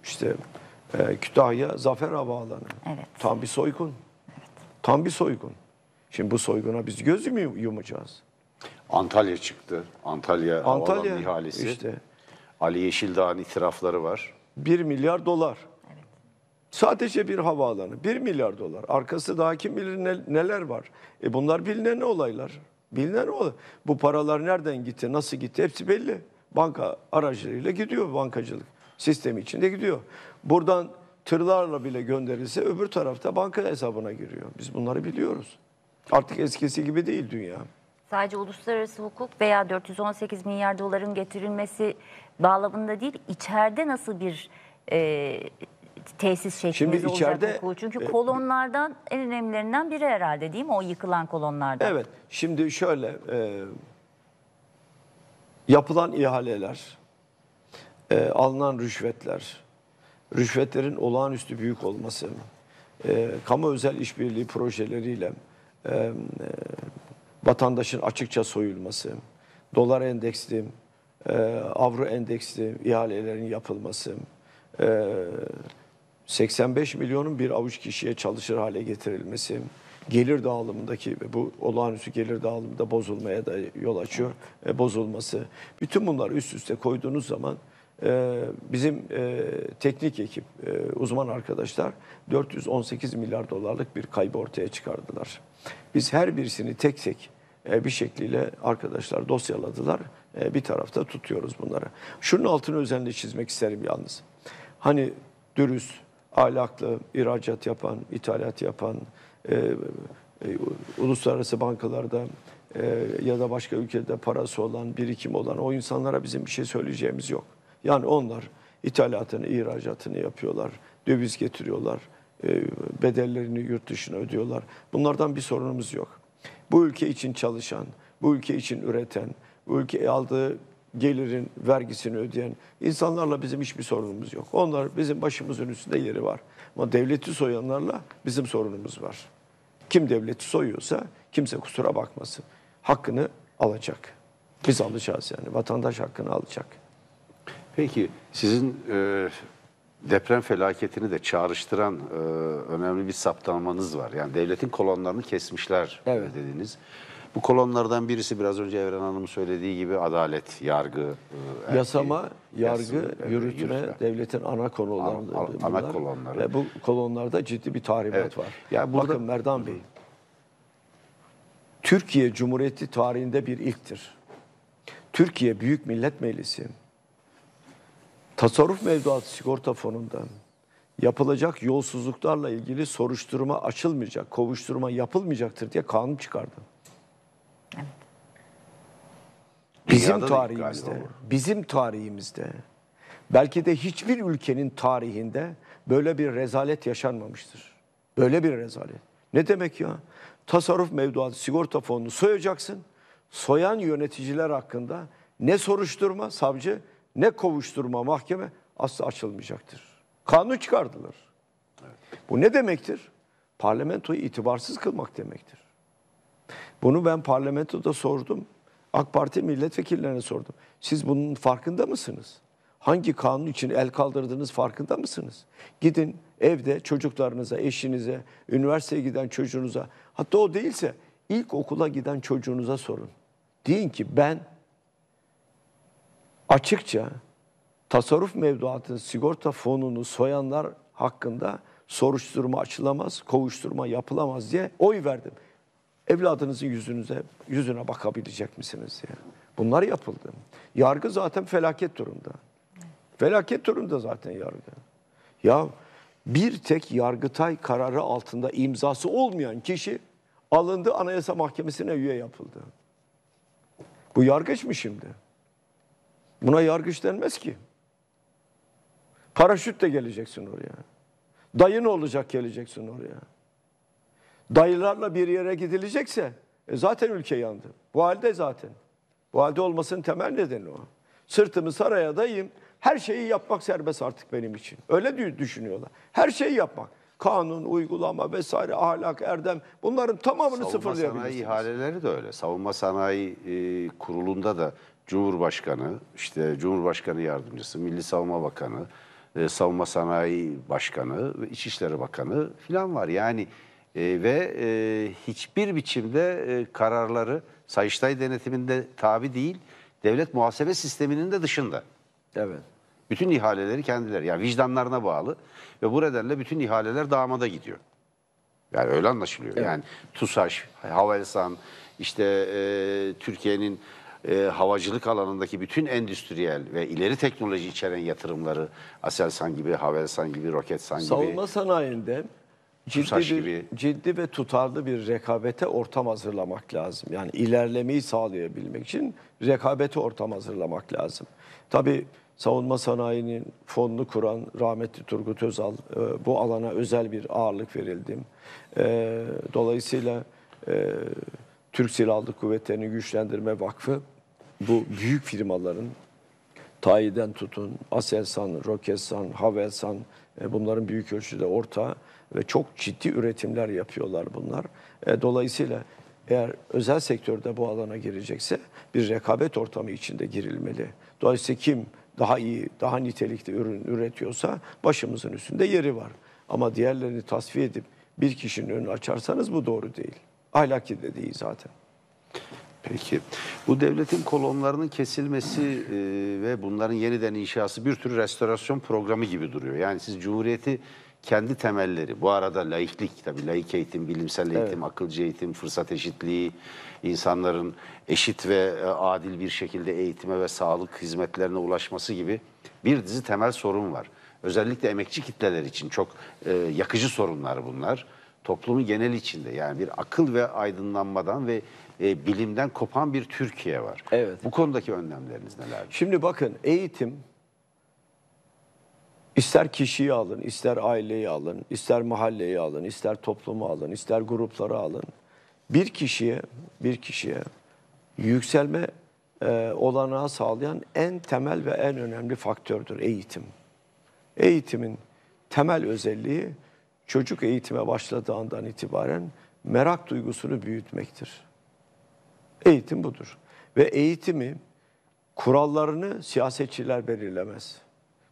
işte e, Kütahya Zafer Havaalanı. Evet. Tam bir soygun. Evet. Tam bir soygun. Şimdi bu soyguna biz gözü mü yumacağız? Antalya çıktı. Antalya, Antalya havaalanı ihalesi. Işte. Ali Yeşildağ'ın itirafları var. 1 milyar dolar. Evet. Sadece bir havaalanı. 1 milyar dolar. Arkası daha kim bilir ne, neler var. E bunlar bilinen olaylar. Bilinen olay. Bu paralar nereden gitti, nasıl gitti hepsi belli. Banka aracılığıyla gidiyor bankacılık sistemi içinde gidiyor. Buradan tırlarla bile gönderilse öbür tarafta banka hesabına giriyor. Biz bunları biliyoruz. Artık eskisi gibi değil dünya. Sadece uluslararası hukuk veya 418 milyar doların getirilmesi bağlamında değil, içeride nasıl bir e, tesis şeklimiz içeride, olacak hukuku? Çünkü e, kolonlardan e, en önemlilerinden biri herhalde değil mi? O yıkılan kolonlardan. Evet. Şimdi şöyle e, yapılan ihaleler e, alınan rüşvetler, rüşvetlerin olağanüstü büyük olması, e, kamu özel işbirliği projeleriyle e, e, vatandaşın açıkça soyulması, dolar endeksli, e, avro endeksli ihalelerin yapılması, e, 85 milyonun bir avuç kişiye çalışır hale getirilmesi, gelir dağılımındaki bu olağanüstü gelir dağılımında bozulmaya da yol açıyor, e, bozulması. Bütün bunları üst üste koyduğunuz zaman e, bizim e, teknik ekip, e, uzman arkadaşlar 418 milyar dolarlık bir kaybı ortaya çıkardılar. Biz her birisini tek tek e, bir şekliyle arkadaşlar dosyaladılar. E, bir tarafta tutuyoruz bunları. Şunun altını özenle çizmek isterim yalnız. Hani dürüst, ahlaklı, ihracat yapan, ithalat yapan, e, e, uluslararası bankalarda e, ya da başka ülkede parası olan, birikim olan o insanlara bizim bir şey söyleyeceğimiz yok. Yani onlar ithalatını, ihracatını yapıyorlar, döviz getiriyorlar, e, bedellerini yurt dışına ödüyorlar. Bunlardan bir sorunumuz yok. Bu ülke için çalışan, bu ülke için üreten, bu ülke aldığı gelirin vergisini ödeyen insanlarla bizim hiçbir sorunumuz yok. Onlar bizim başımızın üstünde yeri var. Ama devleti soyanlarla bizim sorunumuz var. Kim devleti soyuyorsa kimse kusura bakmasın. Hakkını alacak. Biz alacağız yani. Vatandaş hakkını alacak. Peki sizin e, deprem felaketini de çağrıştıran e, önemli bir saptanmanız var. Yani devletin kolonlarını kesmişler e, evet. dediniz. Bu kolonlardan birisi biraz önce Evren Hanım'ın söylediği gibi adalet, yargı, e, yasama, erkeği, yargı, yasama, yürütme, yürütme devletin ana konu ana, ana e, kolonları. Ve bu kolonlarda ciddi bir tahribat evet. var. Yani burada, Bakın Merdan Bey, Türkiye Cumhuriyeti tarihinde bir ilktir. Türkiye Büyük Millet Meclisi Tasarruf mevduatı sigorta fonundan yapılacak yolsuzluklarla ilgili soruşturma açılmayacak, kovuşturma yapılmayacaktır diye kanun çıkardı. Bizim tarihimizde, bizim tarihimizde belki de hiçbir ülkenin tarihinde böyle bir rezalet yaşanmamıştır. Böyle bir rezalet. Ne demek ya? Tasarruf mevduatı sigorta fonunu soyacaksın. Soyan yöneticiler hakkında ne soruşturma savcı ne kovuşturma mahkeme asla açılmayacaktır. Kanun çıkardılar. Evet. Bu ne demektir? Parlamentoyu itibarsız kılmak demektir. Bunu ben parlamentoda sordum. AK Parti milletvekillerine sordum. Siz bunun farkında mısınız? Hangi kanun için el kaldırdığınız farkında mısınız? Gidin evde çocuklarınıza, eşinize, üniversiteye giden çocuğunuza, hatta o değilse ilk okula giden çocuğunuza sorun. Deyin ki ben açıkça tasarruf mevduatının sigorta fonunu soyanlar hakkında soruşturma açılamaz, kovuşturma yapılamaz diye oy verdim. Evladınızın yüzünüze, yüzüne bakabilecek misiniz diye. Bunlar yapıldı. Yargı zaten felaket durumda. Felaket durumda zaten yargı. Ya bir tek yargıtay kararı altında imzası olmayan kişi alındı Anayasa Mahkemesi'ne üye yapıldı. Bu yargıç mı şimdi? Buna yargıç denmez ki. Paraşütle geleceksin oraya. Dayın olacak geleceksin oraya. Dayılarla bir yere gidilecekse e zaten ülke yandı. Bu halde zaten. Bu halde olmasının temel nedeni o. Sırtımı saraya dayayım. Her şeyi yapmak serbest artık benim için. Öyle düşünüyorlar. Her şeyi yapmak. Kanun, uygulama vesaire, ahlak, erdem bunların tamamını Savunma sıfırlayabilirsiniz. Savunma sanayi ihaleleri de öyle. Savunma sanayi e, kurulunda da Cumhurbaşkanı, işte Cumhurbaşkanı Yardımcısı, Milli Savunma Bakanı, e, Savunma Sanayi Başkanı ve İçişleri Bakanı filan var. Yani e, ve e, hiçbir biçimde e, kararları Sayıştay denetiminde tabi değil, devlet muhasebe sisteminin de dışında. Evet. Bütün ihaleleri kendileri, yani vicdanlarına bağlı ve bu nedenle bütün ihaleler damada gidiyor. Yani öyle anlaşılıyor. Evet. Yani TUSAŞ, Havelsan, işte e, Türkiye'nin e, havacılık alanındaki bütün endüstriyel ve ileri teknoloji içeren yatırımları Aselsan gibi, Havelsan gibi, Roketsan gibi. Savunma sanayinde ciddi, bir, gibi. ciddi ve tutarlı bir rekabete ortam hazırlamak lazım. Yani ilerlemeyi sağlayabilmek için rekabete ortam hazırlamak lazım. Tabii savunma sanayinin fonunu kuran rahmetli Turgut Özal e, bu alana özel bir ağırlık verildi. E, dolayısıyla e, Türk Silahlı Kuvvetleri'ni güçlendirme vakfı bu büyük firmaların Tayi'den tutun, Aselsan, Roketsan, Havelsan e, bunların büyük ölçüde orta ve çok ciddi üretimler yapıyorlar bunlar. E, dolayısıyla eğer özel sektörde bu alana girecekse bir rekabet ortamı içinde girilmeli. Dolayısıyla kim daha iyi, daha nitelikli ürün üretiyorsa başımızın üstünde yeri var. Ama diğerlerini tasfiye edip bir kişinin önünü açarsanız bu doğru değil. Ahlaki de değil zaten. Peki. Bu devletin kolonlarının kesilmesi e, ve bunların yeniden inşası bir tür restorasyon programı gibi duruyor. Yani siz Cumhuriyeti kendi temelleri, bu arada laiklik tabii laik eğitim, bilimsel eğitim, evet. akılcı eğitim, fırsat eşitliği, insanların eşit ve e, adil bir şekilde eğitime ve sağlık hizmetlerine ulaşması gibi bir dizi temel sorun var. Özellikle emekçi kitleler için çok e, yakıcı sorunlar bunlar toplumun genel içinde yani bir akıl ve aydınlanmadan ve e, bilimden kopan bir Türkiye var. Evet. Bu konudaki önlemleriniz neler? Şimdi bakın eğitim ister kişiyi alın, ister aileyi alın, ister mahalleyi alın, ister toplumu alın, ister grupları alın. Bir kişiye, bir kişiye yükselme e, olanağı sağlayan en temel ve en önemli faktördür eğitim. Eğitimin temel özelliği çocuk eğitime başladığından itibaren merak duygusunu büyütmektir. Eğitim budur. Ve eğitimi kurallarını siyasetçiler belirlemez.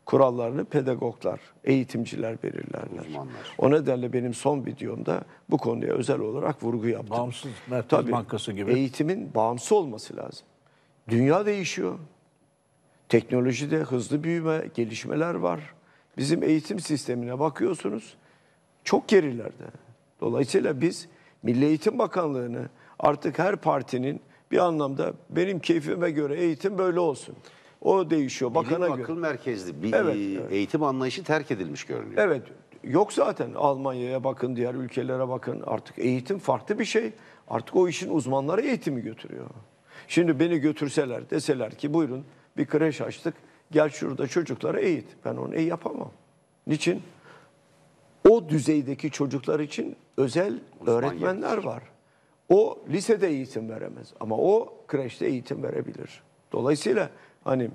Kurallarını pedagoglar, eğitimciler belirlerler. Uzmanlar. O nedenle benim son videomda bu konuya özel olarak vurgu yaptım. Bağımsız Merkez Tabii, Bankası gibi. Eğitimin bağımsız olması lazım. Dünya değişiyor. Teknolojide hızlı büyüme, gelişmeler var. Bizim eğitim sistemine bakıyorsunuz çok gerilerde. Dolayısıyla biz Milli Eğitim Bakanlığı'nı Artık her partinin bir anlamda benim keyfime göre eğitim böyle olsun. O değişiyor bakana Bilim, göre. akıl merkezli bir evet, e, evet. eğitim anlayışı terk edilmiş görünüyor. Evet. Yok zaten Almanya'ya bakın, diğer ülkelere bakın. Artık eğitim farklı bir şey. Artık o işin uzmanları eğitimi götürüyor. Şimdi beni götürseler deseler ki buyurun bir kreş açtık. Gel şurada çocuklara eğit. Ben onu iyi yapamam. Niçin? O düzeydeki çocuklar için özel Uzman öğretmenler yetişir. var. O lisede eğitim veremez ama o kreşte eğitim verebilir. Dolayısıyla hani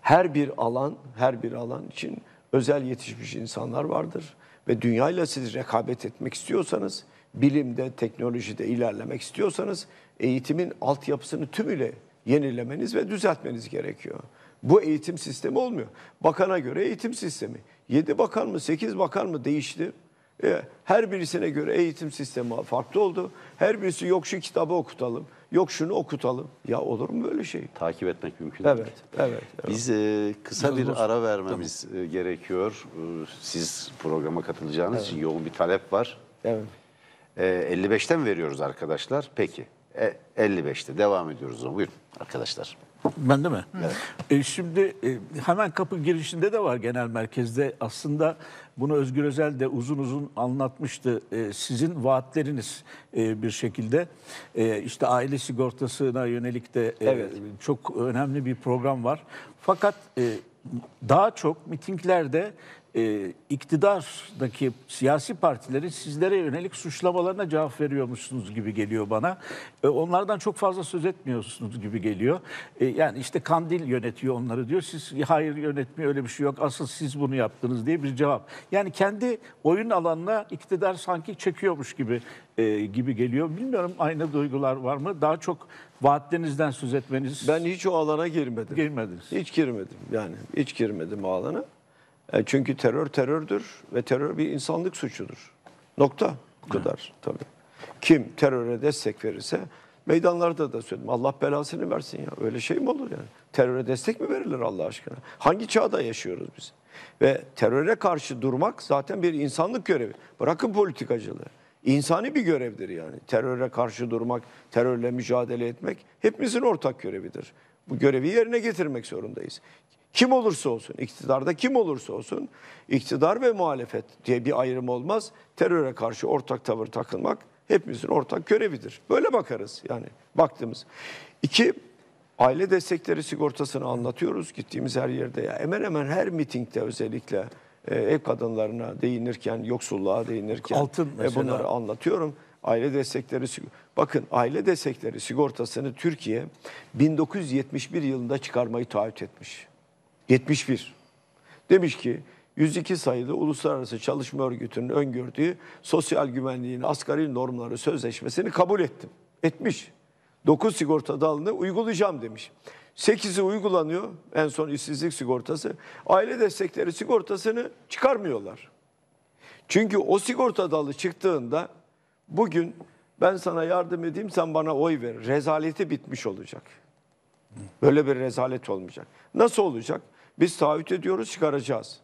her bir alan, her bir alan için özel yetişmiş insanlar vardır ve dünyayla siz rekabet etmek istiyorsanız, bilimde, teknolojide ilerlemek istiyorsanız eğitimin altyapısını tümüyle yenilemeniz ve düzeltmeniz gerekiyor. Bu eğitim sistemi olmuyor. Bakana göre eğitim sistemi. 7 bakan mı, 8 bakan mı değişti. E, her birisine göre eğitim sistemi farklı oldu. Her birisi yok şu kitabı okutalım, yok şunu okutalım. Ya olur mu böyle şey? Takip etmek mümkün evet, değil. Evet, evet. Biz e, kısa bir ara vermemiz Tabii. E, gerekiyor. E, siz programa katılacağınız evet. için yoğun bir talep var. Evet. E, 55'ten veriyoruz arkadaşlar. Peki. E, 55'te devam ediyoruz. Buyurun arkadaşlar. Ben de mi? Evet. E şimdi e, hemen kapı girişinde de var genel merkezde. Aslında bunu Özgür Özel de uzun uzun anlatmıştı. E, sizin vaatleriniz e, bir şekilde e, işte aile sigortasına yönelik de e, evet. çok önemli bir program var. Fakat e, daha çok mitinglerde e, iktidardaki siyasi partileri sizlere yönelik suçlamalarına cevap veriyormuşsunuz gibi geliyor bana. E, onlardan çok fazla söz etmiyorsunuz gibi geliyor. E, yani işte Kandil yönetiyor onları diyor. Siz hayır yönetmiyor öyle bir şey yok. Asıl siz bunu yaptınız diye bir cevap. Yani kendi oyun alanına iktidar sanki çekiyormuş gibi e, gibi geliyor. Bilmiyorum aynı duygular var mı? Daha çok vaatlerinizden söz etmeniz. Ben hiç o alana girmedim. Girmediniz. Hiç girmedim yani. Hiç girmedim o alana. E, çünkü terör terördür ve terör bir insanlık suçudur. Nokta. Bu kadar ha. tabii. Kim teröre destek verirse meydanlarda da söyledim. Allah belasını versin ya. Öyle şey mi olur yani? Teröre destek mi verilir Allah aşkına? Hangi çağda yaşıyoruz biz? Ve teröre karşı durmak zaten bir insanlık görevi. Bırakın politikacılığı. İnsani bir görevdir yani. Teröre karşı durmak, terörle mücadele etmek hepimizin ortak görevidir. Bu görevi yerine getirmek zorundayız. Kim olursa olsun, iktidarda kim olursa olsun, iktidar ve muhalefet diye bir ayrım olmaz. Teröre karşı ortak tavır takılmak hepimizin ortak görevidir. Böyle bakarız yani baktığımız. İki, aile destekleri sigortasını anlatıyoruz gittiğimiz her yerde. Ya. Hemen hemen her mitingde özellikle e, ev kadınlarına değinirken, yoksulluğa değinirken Altın E, bunları anlatıyorum. Aile destekleri bakın aile destekleri sigortasını Türkiye 1971 yılında çıkarmayı taahhüt etmiş. 71. Demiş ki 102 sayılı Uluslararası Çalışma Örgütü'nün öngördüğü sosyal güvenliğin asgari normları sözleşmesini kabul ettim. Etmiş. 9 sigorta dalını uygulayacağım demiş. 8'i uygulanıyor en son işsizlik sigortası. Aile destekleri sigortasını çıkarmıyorlar. Çünkü o sigorta dalı çıktığında bugün ben sana yardım edeyim sen bana oy ver. Rezaleti bitmiş olacak. Böyle bir rezalet olmayacak. Nasıl olacak? Biz taahhüt ediyoruz çıkaracağız.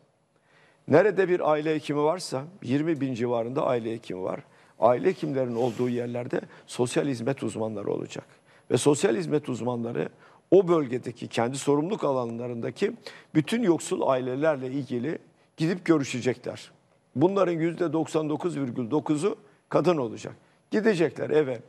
Nerede bir aile hekimi varsa 20 bin civarında aile hekimi var. Aile hekimlerin olduğu yerlerde sosyal hizmet uzmanları olacak. Ve sosyal hizmet uzmanları o bölgedeki kendi sorumluluk alanlarındaki bütün yoksul ailelerle ilgili gidip görüşecekler. Bunların %99,9'u kadın olacak. Gidecekler eve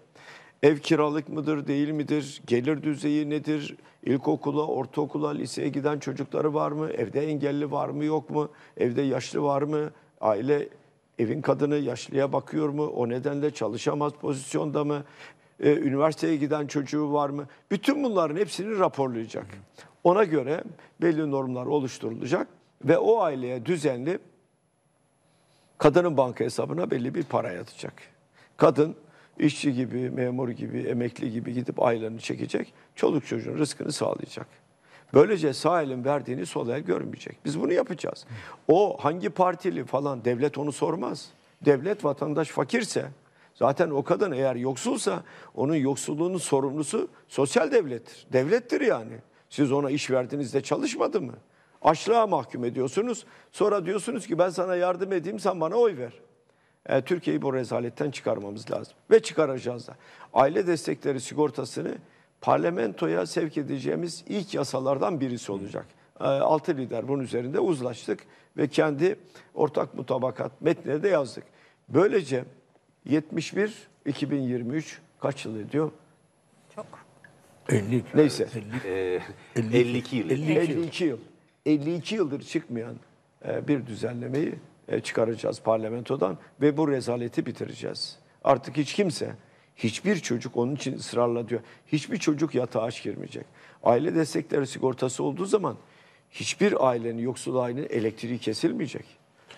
Ev kiralık mıdır, değil midir? Gelir düzeyi nedir? İlkokula, ortaokula, liseye giden çocukları var mı? Evde engelli var mı, yok mu? Evde yaşlı var mı? Aile evin kadını yaşlıya bakıyor mu? O nedenle çalışamaz pozisyonda mı? Ee, üniversiteye giden çocuğu var mı? Bütün bunların hepsini raporlayacak. Ona göre belli normlar oluşturulacak ve o aileye düzenli kadının banka hesabına belli bir para yatacak. Kadın işçi gibi, memur gibi, emekli gibi gidip aylarını çekecek. Çoluk çocuğun rızkını sağlayacak. Böylece sağ elin verdiğini sol el görmeyecek. Biz bunu yapacağız. O hangi partili falan devlet onu sormaz. Devlet vatandaş fakirse zaten o kadın eğer yoksulsa onun yoksulluğunun sorumlusu sosyal devlettir. Devlettir yani. Siz ona iş verdiğinizde çalışmadı mı? Açlığa mahkum ediyorsunuz. Sonra diyorsunuz ki ben sana yardım edeyim sen bana oy ver. E, Türkiye'yi bu rezaletten çıkarmamız lazım. Ve çıkaracağız da. Aile destekleri sigortasını parlamentoya sevk edeceğimiz ilk yasalardan birisi olacak. E, altı lider bunun üzerinde uzlaştık ve kendi ortak mutabakat metnine de yazdık. Böylece 71 2023 kaç yıl ediyor? Çok. 50. Neyse. 50, 52 e, yıl. 52 yıl. 52 yıldır çıkmayan bir düzenlemeyi e, çıkaracağız parlamentodan ve bu rezaleti bitireceğiz. Artık hiç kimse, hiçbir çocuk onun için ısrarla diyor. Hiçbir çocuk yatağa girmeyecek. Aile destekleri sigortası olduğu zaman hiçbir ailenin, yoksul ailenin elektriği kesilmeyecek.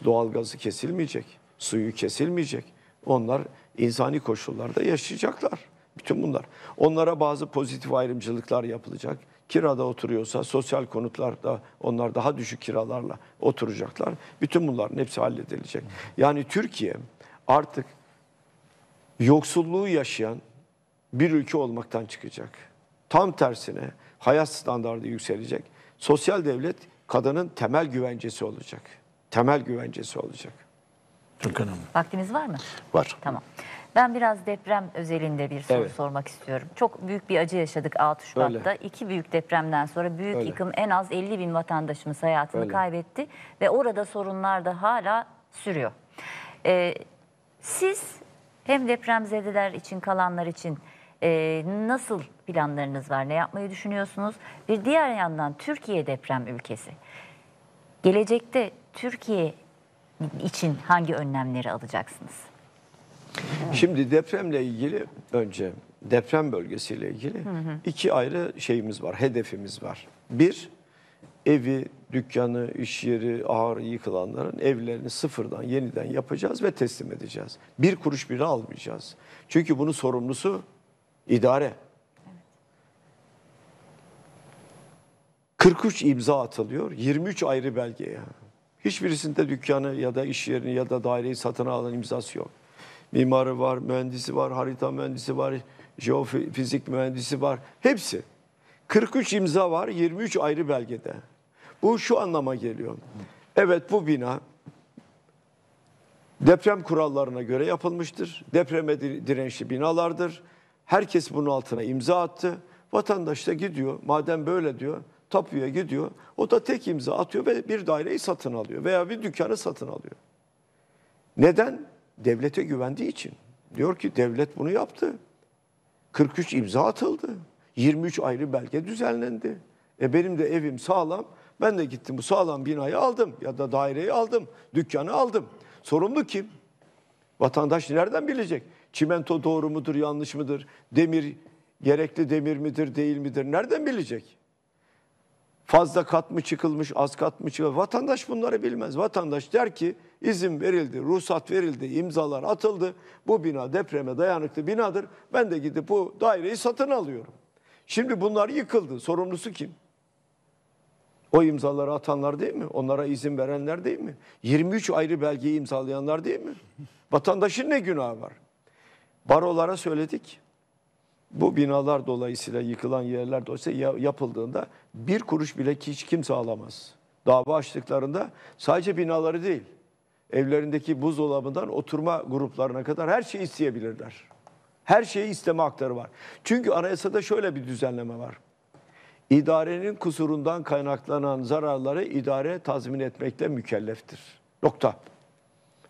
Doğalgazı kesilmeyecek, suyu kesilmeyecek. Onlar insani koşullarda yaşayacaklar. Bütün bunlar. Onlara bazı pozitif ayrımcılıklar yapılacak kirada oturuyorsa sosyal konutlarda onlar daha düşük kiralarla oturacaklar. Bütün bunların hepsi halledilecek. Yani Türkiye artık yoksulluğu yaşayan bir ülke olmaktan çıkacak. Tam tersine hayat standardı yükselecek. Sosyal devlet kadının temel güvencesi olacak. Temel güvencesi olacak. Türk Hanım. Vaktiniz var mı? Var. Tamam. Ben biraz deprem özelinde bir soru Evet. sormak istiyorum. Çok büyük bir acı yaşadık 6 Şubat'ta. İki büyük depremden sonra büyük Öyle. yıkım en az 50 bin vatandaşımız hayatını Öyle. kaybetti. Ve orada sorunlar da hala sürüyor. Ee, siz hem depremzedeler için kalanlar için e, nasıl planlarınız var? Ne yapmayı düşünüyorsunuz? Bir diğer yandan Türkiye deprem ülkesi. Gelecekte Türkiye için hangi önlemleri alacaksınız? Şimdi depremle ilgili önce deprem bölgesiyle ilgili hı hı. iki ayrı şeyimiz var, hedefimiz var. Bir, evi, dükkanı, iş yeri ağır yıkılanların evlerini sıfırdan yeniden yapacağız ve teslim edeceğiz. Bir kuruş bile almayacağız. Çünkü bunun sorumlusu idare. 43 imza atılıyor, 23 ayrı belgeye. Hiçbirisinde dükkanı ya da iş yerini ya da daireyi satın alan imzası yok mimarı var, mühendisi var, harita mühendisi var, jeofizik mühendisi var. Hepsi. 43 imza var 23 ayrı belgede. Bu şu anlama geliyor. Evet bu bina deprem kurallarına göre yapılmıştır. Depreme dirençli binalardır. Herkes bunun altına imza attı. Vatandaş da gidiyor. Madem böyle diyor, tapuya gidiyor. O da tek imza atıyor ve bir daireyi satın alıyor veya bir dükkanı satın alıyor. Neden? devlete güvendiği için. Diyor ki devlet bunu yaptı. 43 imza atıldı. 23 ayrı belge düzenlendi. E benim de evim sağlam. Ben de gittim bu sağlam binayı aldım ya da daireyi aldım, dükkanı aldım. Sorumlu kim? Vatandaş nereden bilecek? Çimento doğru mudur, yanlış mıdır? Demir gerekli demir midir, değil midir? Nereden bilecek? fazla kat mı çıkılmış, az kat mı çıkılmış? Vatandaş bunları bilmez. Vatandaş der ki izin verildi, ruhsat verildi, imzalar atıldı. Bu bina depreme dayanıklı binadır. Ben de gidip bu daireyi satın alıyorum. Şimdi bunlar yıkıldı. Sorumlusu kim? O imzaları atanlar değil mi? Onlara izin verenler değil mi? 23 ayrı belgeyi imzalayanlar değil mi? Vatandaşın ne günahı var? Barolara söyledik. Bu binalar dolayısıyla yıkılan yerler dolayısıyla yapıldığında bir kuruş bile hiç kimse alamaz. Dava açtıklarında sadece binaları değil, evlerindeki buzdolabından oturma gruplarına kadar her şeyi isteyebilirler. Her şeyi isteme hakları var. Çünkü anayasada şöyle bir düzenleme var. İdarenin kusurundan kaynaklanan zararları idare tazmin etmekle mükelleftir. Nokta.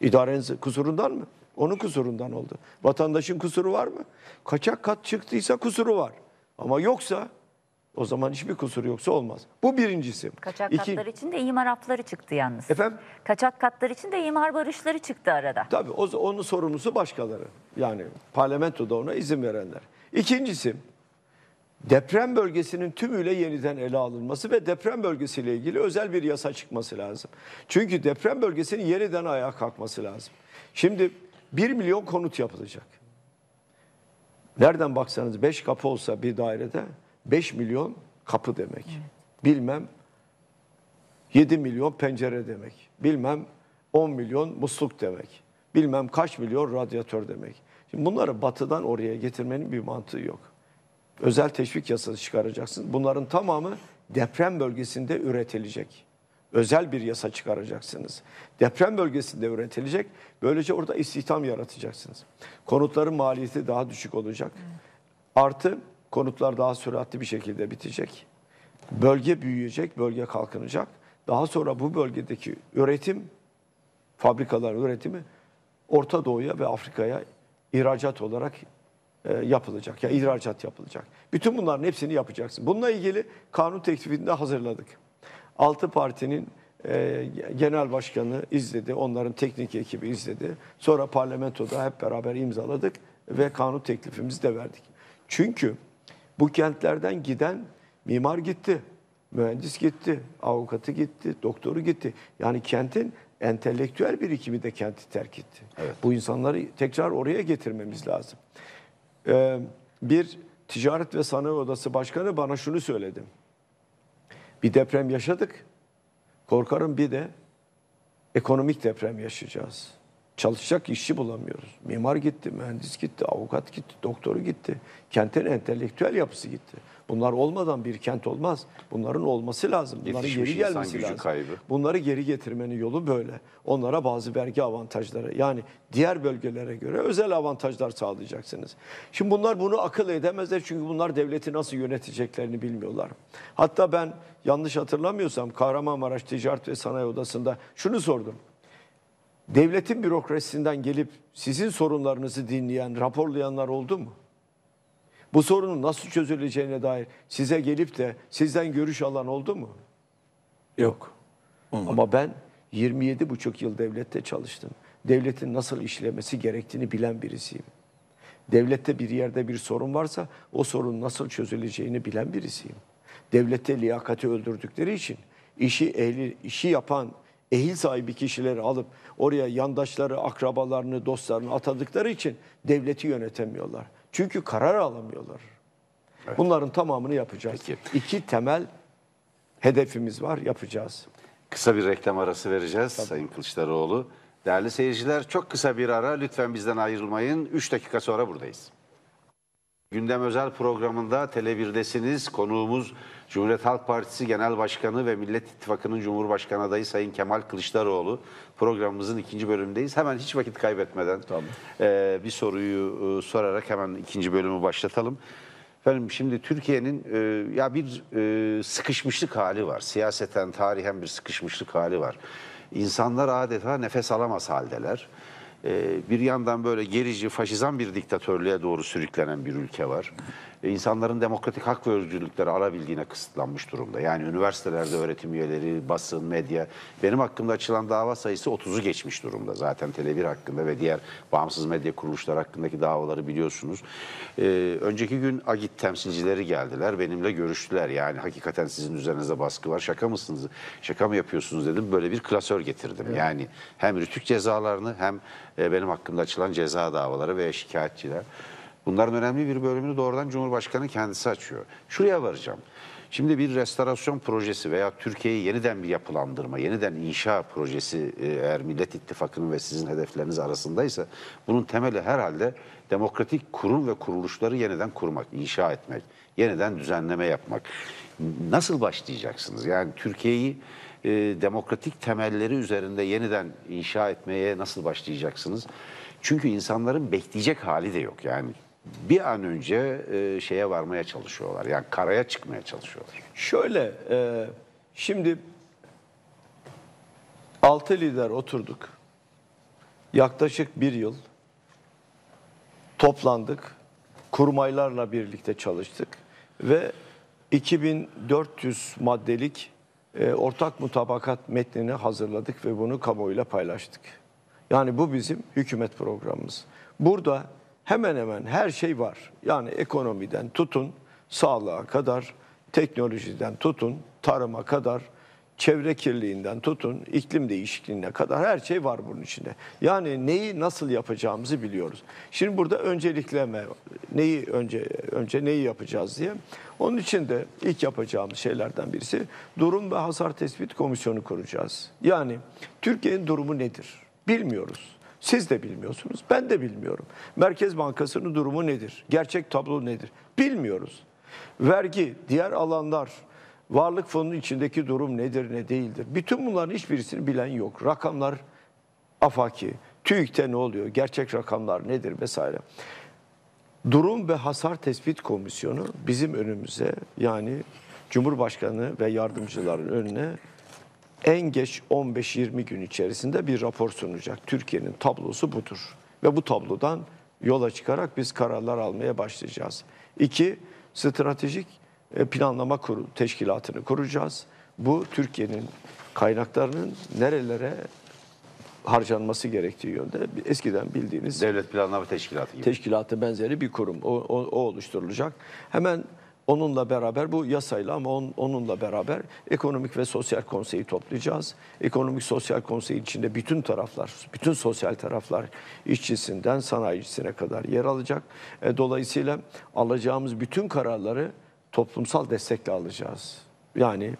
İdarenin kusurundan mı? Onun kusurundan oldu. Vatandaşın kusuru var mı? Kaçak kat çıktıysa kusuru var. Ama yoksa o zaman hiçbir kusur yoksa olmaz. Bu birincisi. Kaçak İki... katlar için de imar hapları çıktı yalnız. Efendim? Kaçak katlar için de imar barışları çıktı arada. Tabii o, onun sorumlusu başkaları. Yani parlamentoda ona izin verenler. İkincisi deprem bölgesinin tümüyle yeniden ele alınması ve deprem bölgesiyle ilgili özel bir yasa çıkması lazım. Çünkü deprem bölgesinin yeniden ayağa kalkması lazım. Şimdi 1 milyon konut yapılacak. Nereden baksanız 5 kapı olsa bir dairede 5 milyon kapı demek. Bilmem 7 milyon pencere demek. Bilmem 10 milyon musluk demek. Bilmem kaç milyon radyatör demek. Şimdi bunları batıdan oraya getirmenin bir mantığı yok. Özel teşvik yasası çıkaracaksın. Bunların tamamı deprem bölgesinde üretilecek özel bir yasa çıkaracaksınız. Deprem bölgesinde üretilecek. Böylece orada istihdam yaratacaksınız. Konutların maliyeti daha düşük olacak. Artı konutlar daha süratli bir şekilde bitecek. Bölge büyüyecek, bölge kalkınacak. Daha sonra bu bölgedeki üretim, fabrikalar üretimi Orta Doğu'ya ve Afrika'ya ihracat olarak e, yapılacak. Ya ihracat yapılacak. Bütün bunların hepsini yapacaksın. Bununla ilgili kanun teklifini de hazırladık. 6 partinin e, genel başkanı izledi. Onların teknik ekibi izledi. Sonra parlamentoda hep beraber imzaladık ve kanun teklifimizi de verdik. Çünkü bu kentlerden giden mimar gitti, mühendis gitti, avukatı gitti, doktoru gitti. Yani kentin entelektüel birikimi de kenti terk etti. Evet. Bu insanları tekrar oraya getirmemiz lazım. Ee, bir ticaret ve sanayi odası başkanı bana şunu söyledi. Bir deprem yaşadık. Korkarım bir de ekonomik deprem yaşayacağız. Çalışacak işçi bulamıyoruz. Mimar gitti, mühendis gitti, avukat gitti, doktoru gitti. Kentin entelektüel yapısı gitti. Bunlar olmadan bir kent olmaz. Bunların olması lazım. Bunların geri gelmesi lazım. Kaybı. Bunları geri getirmenin yolu böyle. Onlara bazı vergi avantajları yani diğer bölgelere göre özel avantajlar sağlayacaksınız. Şimdi bunlar bunu akıl edemezler çünkü bunlar devleti nasıl yöneteceklerini bilmiyorlar. Hatta ben yanlış hatırlamıyorsam Kahramanmaraş Ticaret ve Sanayi Odası'nda şunu sordum devletin bürokrasisinden gelip sizin sorunlarınızı dinleyen, raporlayanlar oldu mu? Bu sorunun nasıl çözüleceğine dair size gelip de sizden görüş alan oldu mu? Yok. Olmadı. Ama ben 27 buçuk yıl devlette çalıştım. Devletin nasıl işlemesi gerektiğini bilen birisiyim. Devlette bir yerde bir sorun varsa o sorun nasıl çözüleceğini bilen birisiyim. Devlette liyakati öldürdükleri için işi ehli, işi yapan ehil sahibi kişileri alıp oraya yandaşları, akrabalarını, dostlarını atadıkları için devleti yönetemiyorlar. Çünkü karar alamıyorlar. Evet. Bunların tamamını yapacağız. Peki. İki temel hedefimiz var, yapacağız. Kısa bir reklam arası vereceğiz Tabii. Sayın Kılıçdaroğlu. Değerli seyirciler çok kısa bir ara lütfen bizden ayrılmayın. 3 dakika sonra buradayız. Gündem özel programında Tele1'desiniz. Konuğumuz Cumhuriyet Halk Partisi Genel Başkanı ve Millet İttifakı'nın Cumhurbaşkanı adayı Sayın Kemal Kılıçdaroğlu programımızın ikinci bölümündeyiz. Hemen hiç vakit kaybetmeden tamam. e, bir soruyu e, sorarak hemen ikinci bölümü başlatalım. Efendim şimdi Türkiye'nin e, ya bir e, sıkışmışlık hali var. Siyaseten, tarihen bir sıkışmışlık hali var. İnsanlar adeta nefes alamaz haldeler. E, bir yandan böyle gerici, faşizan bir diktatörlüğe doğru sürüklenen bir ülke var. E, insanların demokratik hak ve özgürlükleri alabildiğine kısıtlanmış durumda. Yani üniversitelerde öğretim üyeleri, basın, medya. Benim hakkımda açılan dava sayısı 30'u geçmiş durumda. Zaten tele hakkında ve diğer bağımsız medya kuruluşları hakkındaki davaları biliyorsunuz. Ee, önceki gün AGİT temsilcileri geldiler. Benimle görüştüler. Yani hakikaten sizin üzerinize baskı var. Şaka mısınız? Şaka mı yapıyorsunuz dedim. Böyle bir klasör getirdim. Evet. Yani hem rütük cezalarını hem e, benim hakkımda açılan ceza davaları veya şikayetçiler. Bunların önemli bir bölümünü doğrudan Cumhurbaşkanı kendisi açıyor. Şuraya varacağım. Şimdi bir restorasyon projesi veya Türkiye'yi yeniden bir yapılandırma, yeniden inşa projesi e, eğer Millet İttifakı'nın ve sizin hedefleriniz arasındaysa bunun temeli herhalde demokratik kurum ve kuruluşları yeniden kurmak, inşa etmek, yeniden düzenleme yapmak. Nasıl başlayacaksınız? Yani Türkiye'yi e, demokratik temelleri üzerinde yeniden inşa etmeye nasıl başlayacaksınız? Çünkü insanların bekleyecek hali de yok yani bir an önce e, şeye varmaya çalışıyorlar. Yani karaya çıkmaya çalışıyorlar. Şöyle e, şimdi altı lider oturduk. Yaklaşık bir yıl toplandık. Kurmaylarla birlikte çalıştık ve 2400 maddelik e, ortak mutabakat metnini hazırladık ve bunu kamuoyuyla paylaştık. Yani bu bizim hükümet programımız. Burada hemen hemen her şey var. Yani ekonomiden tutun, sağlığa kadar, teknolojiden tutun, tarıma kadar, çevre kirliliğinden tutun, iklim değişikliğine kadar her şey var bunun içinde. Yani neyi nasıl yapacağımızı biliyoruz. Şimdi burada öncelikleme, neyi önce önce neyi yapacağız diye. Onun için de ilk yapacağımız şeylerden birisi durum ve hasar tespit komisyonu kuracağız. Yani Türkiye'nin durumu nedir? Bilmiyoruz. Siz de bilmiyorsunuz, ben de bilmiyorum. Merkez Bankası'nın durumu nedir? Gerçek tablo nedir? Bilmiyoruz. Vergi, diğer alanlar, varlık fonunun içindeki durum nedir ne değildir? Bütün bunların hiçbirisini bilen yok. Rakamlar afaki. TÜİK'te ne oluyor? Gerçek rakamlar nedir vesaire. Durum ve Hasar Tespit Komisyonu bizim önümüze yani Cumhurbaşkanı ve yardımcıların önüne en geç 15-20 gün içerisinde bir rapor sunacak. Türkiye'nin tablosu budur. Ve bu tablodan yola çıkarak biz kararlar almaya başlayacağız. İki, stratejik e, planlama kurulu, teşkilatını kuracağız. Bu Türkiye'nin kaynaklarının nerelere harcanması gerektiği yönde eskiden bildiğiniz Devlet Planlama Teşkilatı gibi. Teşkilatı benzeri bir kurum o, o, o oluşturulacak. Hemen Onunla beraber bu yasayla ama on, onunla beraber ekonomik ve sosyal konseyi toplayacağız. Ekonomik sosyal konsey içinde bütün taraflar, bütün sosyal taraflar işçisinden sanayicisine kadar yer alacak. E, dolayısıyla alacağımız bütün kararları toplumsal destekle alacağız. Yani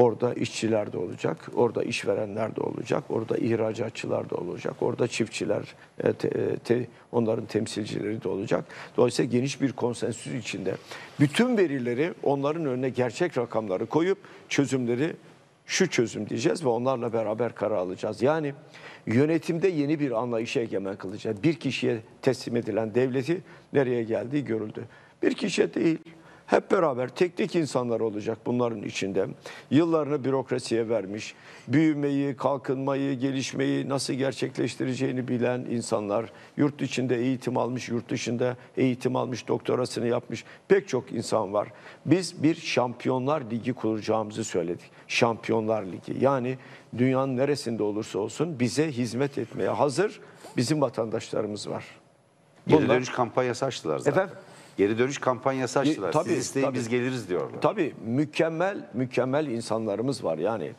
Orada işçiler de olacak, orada işverenler de olacak, orada ihracatçılar da olacak, orada çiftçiler, e, te, e, te, onların temsilcileri de olacak. Dolayısıyla geniş bir konsensüs içinde bütün verileri onların önüne gerçek rakamları koyup çözümleri şu çözüm diyeceğiz ve onlarla beraber karar alacağız. Yani yönetimde yeni bir anlayışa egemen kılacağız. Bir kişiye teslim edilen devleti nereye geldiği görüldü. Bir kişiye değil, hep beraber teknik insanlar olacak bunların içinde. Yıllarını bürokrasiye vermiş, büyümeyi, kalkınmayı, gelişmeyi nasıl gerçekleştireceğini bilen insanlar, yurt içinde eğitim almış, yurt dışında eğitim almış, doktorasını yapmış pek çok insan var. Biz bir şampiyonlar ligi kuracağımızı söyledik. Şampiyonlar ligi. Yani dünyanın neresinde olursa olsun bize hizmet etmeye hazır bizim vatandaşlarımız var. Bunlar, 7 dönüş kampanyası açtılar zaten. Efendim? geri dönüş kampanyası e, açtılar. E, tabii, Siz isteyin tabii, biz geliriz diyorlar. Tabii mükemmel mükemmel insanlarımız var yani.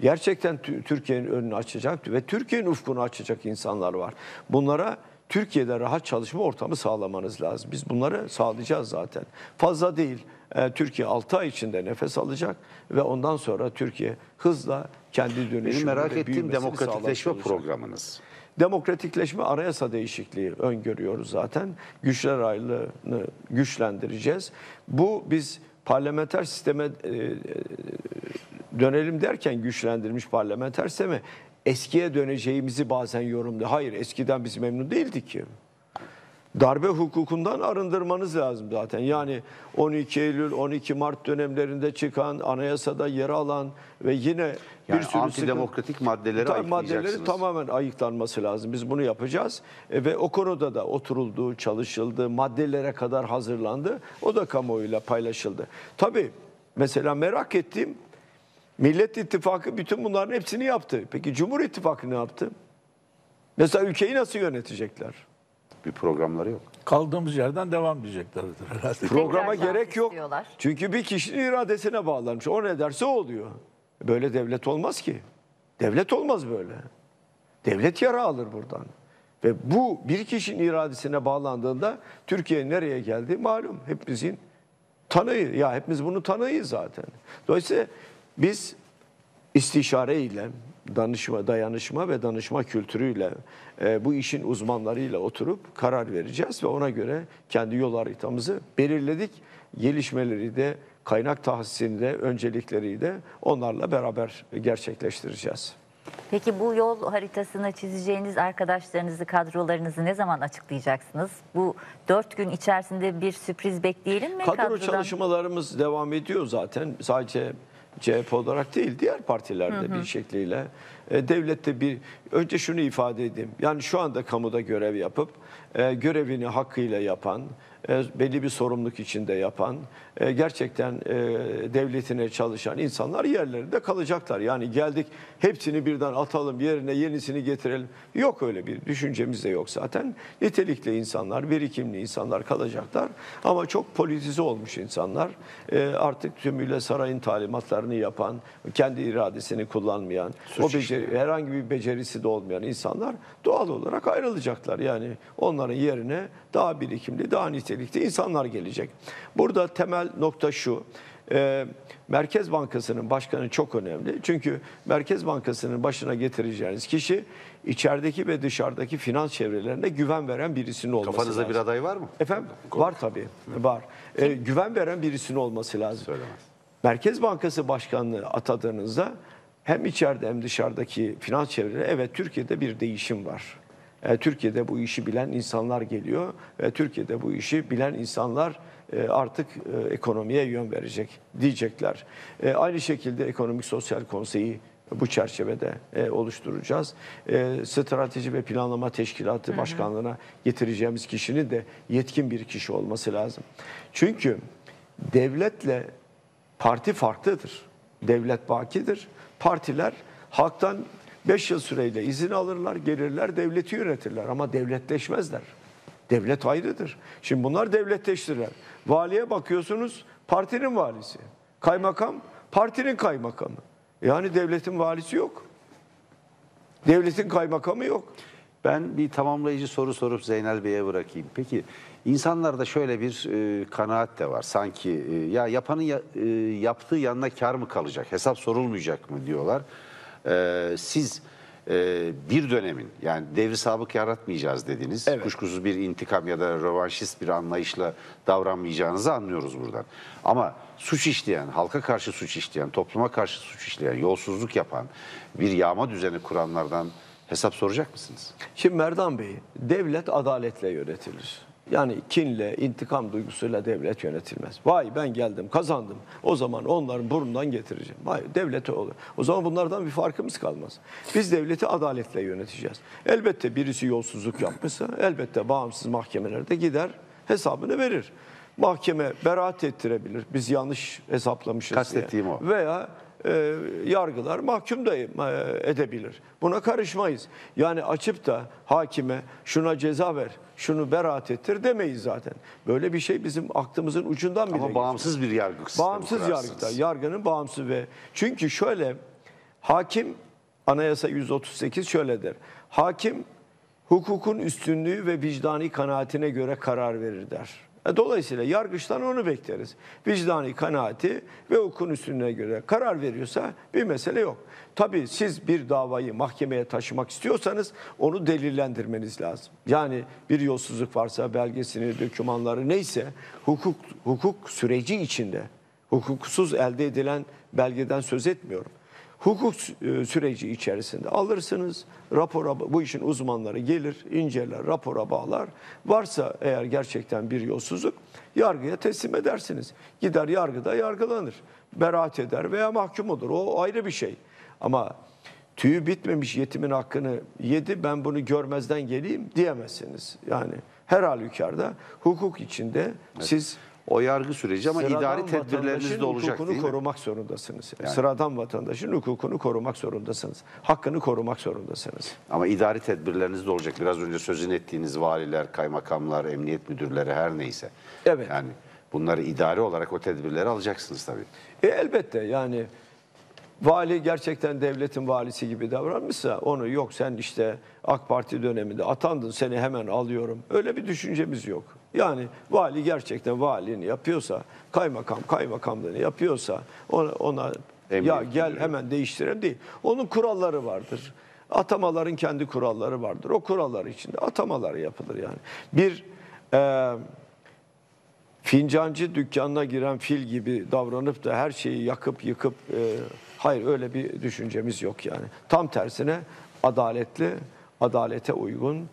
Gerçekten Türkiye'nin önünü açacak ve Türkiye'nin ufkunu açacak insanlar var. Bunlara Türkiye'de rahat çalışma ortamı sağlamanız lazım. Biz bunları sağlayacağız zaten. Fazla değil. E, Türkiye 6 ay içinde nefes alacak ve ondan sonra Türkiye hızla kendi dönüşümünde Benim merak ettiğim demokratikleşme programınız. Demokratikleşme arayasa değişikliği öngörüyoruz zaten. Güçler ayrılığını güçlendireceğiz. Bu biz parlamenter sisteme e, e, dönelim derken güçlendirilmiş parlamenter sisteme eskiye döneceğimizi bazen yorumluyor. Hayır eskiden biz memnun değildik ki darbe hukukundan arındırmanız lazım zaten. Yani 12 Eylül, 12 Mart dönemlerinde çıkan, anayasada yer alan ve yine yani bir sürü antidemokratik sıkıntı, maddeleri ayıklayacaksınız. Maddeleri tamamen ayıklanması lazım. Biz bunu yapacağız e, ve o konuda da oturuldu, çalışıldı, maddelere kadar hazırlandı. O da kamuoyuyla paylaşıldı. Tabii mesela merak ettiğim Millet İttifakı bütün bunların hepsini yaptı. Peki Cumhur İttifakı ne yaptı? Mesela ülkeyi nasıl yönetecekler? bir programları yok. Kaldığımız yerden devam diyeceklerdir herhalde. Programa Biraz gerek yok. istiyorlar. Çünkü bir kişinin iradesine bağlanmış. O ne derse oluyor. Böyle devlet olmaz ki. Devlet olmaz böyle. Devlet yara alır buradan. Ve bu bir kişinin iradesine bağlandığında Türkiye nereye geldi malum hepimizin tanıyı, Ya hepimiz bunu tanıyız zaten. Dolayısıyla biz istişare ile danışma, dayanışma ve danışma kültürüyle e, bu işin uzmanlarıyla oturup karar vereceğiz ve ona göre kendi yol haritamızı belirledik. Gelişmeleri de kaynak tahsisini de öncelikleri de onlarla beraber gerçekleştireceğiz. Peki bu yol haritasını çizeceğiniz arkadaşlarınızı, kadrolarınızı ne zaman açıklayacaksınız? Bu dört gün içerisinde bir sürpriz bekleyelim mi? Kadro kadrodan? çalışmalarımız devam ediyor zaten. Sadece CHP olarak değil diğer partilerde hı hı. bir şekliyle e, devlette bir önce şunu ifade edeyim yani şu anda kamuda görev yapıp e, görevini hakkıyla yapan e, belli bir sorumluluk içinde yapan e, gerçekten e, devletine çalışan insanlar yerlerinde kalacaklar. Yani geldik hepsini birden atalım yerine yenisini getirelim. Yok öyle bir düşüncemiz de yok zaten. Nitelikli insanlar, birikimli insanlar kalacaklar. Ama çok politize olmuş insanlar e, artık tümüyle sarayın talimatlarını yapan, kendi iradesini kullanmayan, Suç o beceri, işte. herhangi bir becerisi de olmayan insanlar doğal olarak ayrılacaklar. Yani onların yerine daha birikimli, daha nitelikli insanlar gelecek. Burada temel temel nokta şu. Ee, Merkez Bankası'nın başkanı çok önemli. Çünkü Merkez Bankası'nın başına getireceğiniz kişi içerideki ve dışarıdaki finans çevrelerine güven veren birisinin olması Kafanızda lazım. Kafanızda bir aday var mı? Efendim? Kork. Var tabii. Var. E, güven veren birisinin olması lazım. Söylemez. Merkez Bankası başkanlığı atadığınızda hem içeride hem dışarıdaki finans çevreleri evet Türkiye'de bir değişim var. E, Türkiye'de bu işi bilen insanlar geliyor ve Türkiye'de bu işi bilen insanlar e, artık e, ekonomiye yön verecek diyecekler. E, aynı şekilde Ekonomik Sosyal Konseyi bu çerçevede oluşturacağız. Strateji ve Planlama Teşkilatı hı Başkanlığı'na getireceğimiz kişinin de yetkin bir kişi olması lazım. Çünkü devletle parti farklıdır. Devlet bakidir. Partiler halktan 5 yıl süreyle izin alırlar, gelirler, devleti yönetirler ama devletleşmezler. Devlet ayrıdır. Şimdi bunlar devletteştirler. Valiye bakıyorsunuz partinin valisi. Kaymakam partinin kaymakamı. Yani devletin valisi yok. Devletin kaymakamı yok. Ben bir tamamlayıcı soru sorup Zeynel Bey'e bırakayım. Peki insanlarda şöyle bir e, kanaat de var. Sanki e, ya yapanın ya, e, yaptığı yanına kar mı kalacak? Hesap sorulmayacak mı diyorlar. E, siz e, bir dönemin yani devri sabık yaratmayacağız dediniz. Evet. Kuşkusuz bir intikam ya da rövanşist bir anlayışla davranmayacağınızı anlıyoruz buradan. Ama suç işleyen, halka karşı suç işleyen, topluma karşı suç işleyen, yolsuzluk yapan, bir yağma düzeni kuranlardan hesap soracak mısınız? Şimdi Merdan Bey, devlet adaletle yönetilir. Yani kinle, intikam duygusuyla devlet yönetilmez. Vay ben geldim, kazandım. O zaman onların burnundan getireceğim. Vay devlete olur. O zaman bunlardan bir farkımız kalmaz. Biz devleti adaletle yöneteceğiz. Elbette birisi yolsuzluk yapmışsa elbette bağımsız mahkemelerde gider hesabını verir. Mahkeme beraat ettirebilir. Biz yanlış hesaplamışız Kastettiğim diye. o. Veya e, yargılar mahkum da e, edebilir. Buna karışmayız. Yani açıp da hakime şuna ceza ver, şunu beraat ettir demeyiz zaten. Böyle bir şey bizim aklımızın ucundan bile Ama bağımsız geçmiyor. bir yargı Bağımsız yargıda, yargının bağımsız ve... Çünkü şöyle, hakim, anayasa 138 şöyle der. Hakim, hukukun üstünlüğü ve vicdani kanaatine göre karar verir der. E, dolayısıyla yargıçtan onu bekleriz. Vicdani kanaati ve hukukun üstüne göre karar veriyorsa bir mesele yok. Tabii siz bir davayı mahkemeye taşımak istiyorsanız onu delillendirmeniz lazım. Yani bir yolsuzluk varsa belgesini, dokümanları neyse hukuk hukuk süreci içinde hukuksuz elde edilen belgeden söz etmiyorum hukuk e, süreci içerisinde alırsınız. Rapora, bu işin uzmanları gelir, inceler, rapora bağlar. Varsa eğer gerçekten bir yolsuzluk yargıya teslim edersiniz. Gider yargıda yargılanır. Beraat eder veya mahkum olur. O ayrı bir şey. Ama tüyü bitmemiş yetimin hakkını yedi ben bunu görmezden geleyim diyemezsiniz. Yani her halükarda hukuk içinde evet. siz o yargı süreci ama Sıradan idari tedbirleriniz de olacak hukukunu değil mi? korumak zorundasınız. Yani. Sıradan vatandaşın hukukunu korumak zorundasınız. Hakkını korumak zorundasınız. Ama idari tedbirleriniz de olacak. Biraz önce sözünü ettiğiniz valiler, kaymakamlar, emniyet müdürleri her neyse. Evet. Yani bunları idari olarak o tedbirleri alacaksınız tabii. E, elbette yani vali gerçekten devletin valisi gibi davranmışsa onu yok sen işte AK Parti döneminde atandın seni hemen alıyorum. Öyle bir düşüncemiz yok. Yani vali gerçekten valini yapıyorsa, kaymakam kaymakamlığını yapıyorsa ona, ona ya gel hemen değiştirelim değil. Onun kuralları vardır. Atamaların kendi kuralları vardır. O kurallar içinde atamalar yapılır yani. Bir e, fincancı dükkanına giren fil gibi davranıp da her şeyi yakıp yıkıp e, hayır öyle bir düşüncemiz yok yani. Tam tersine adaletli, adalete uygun,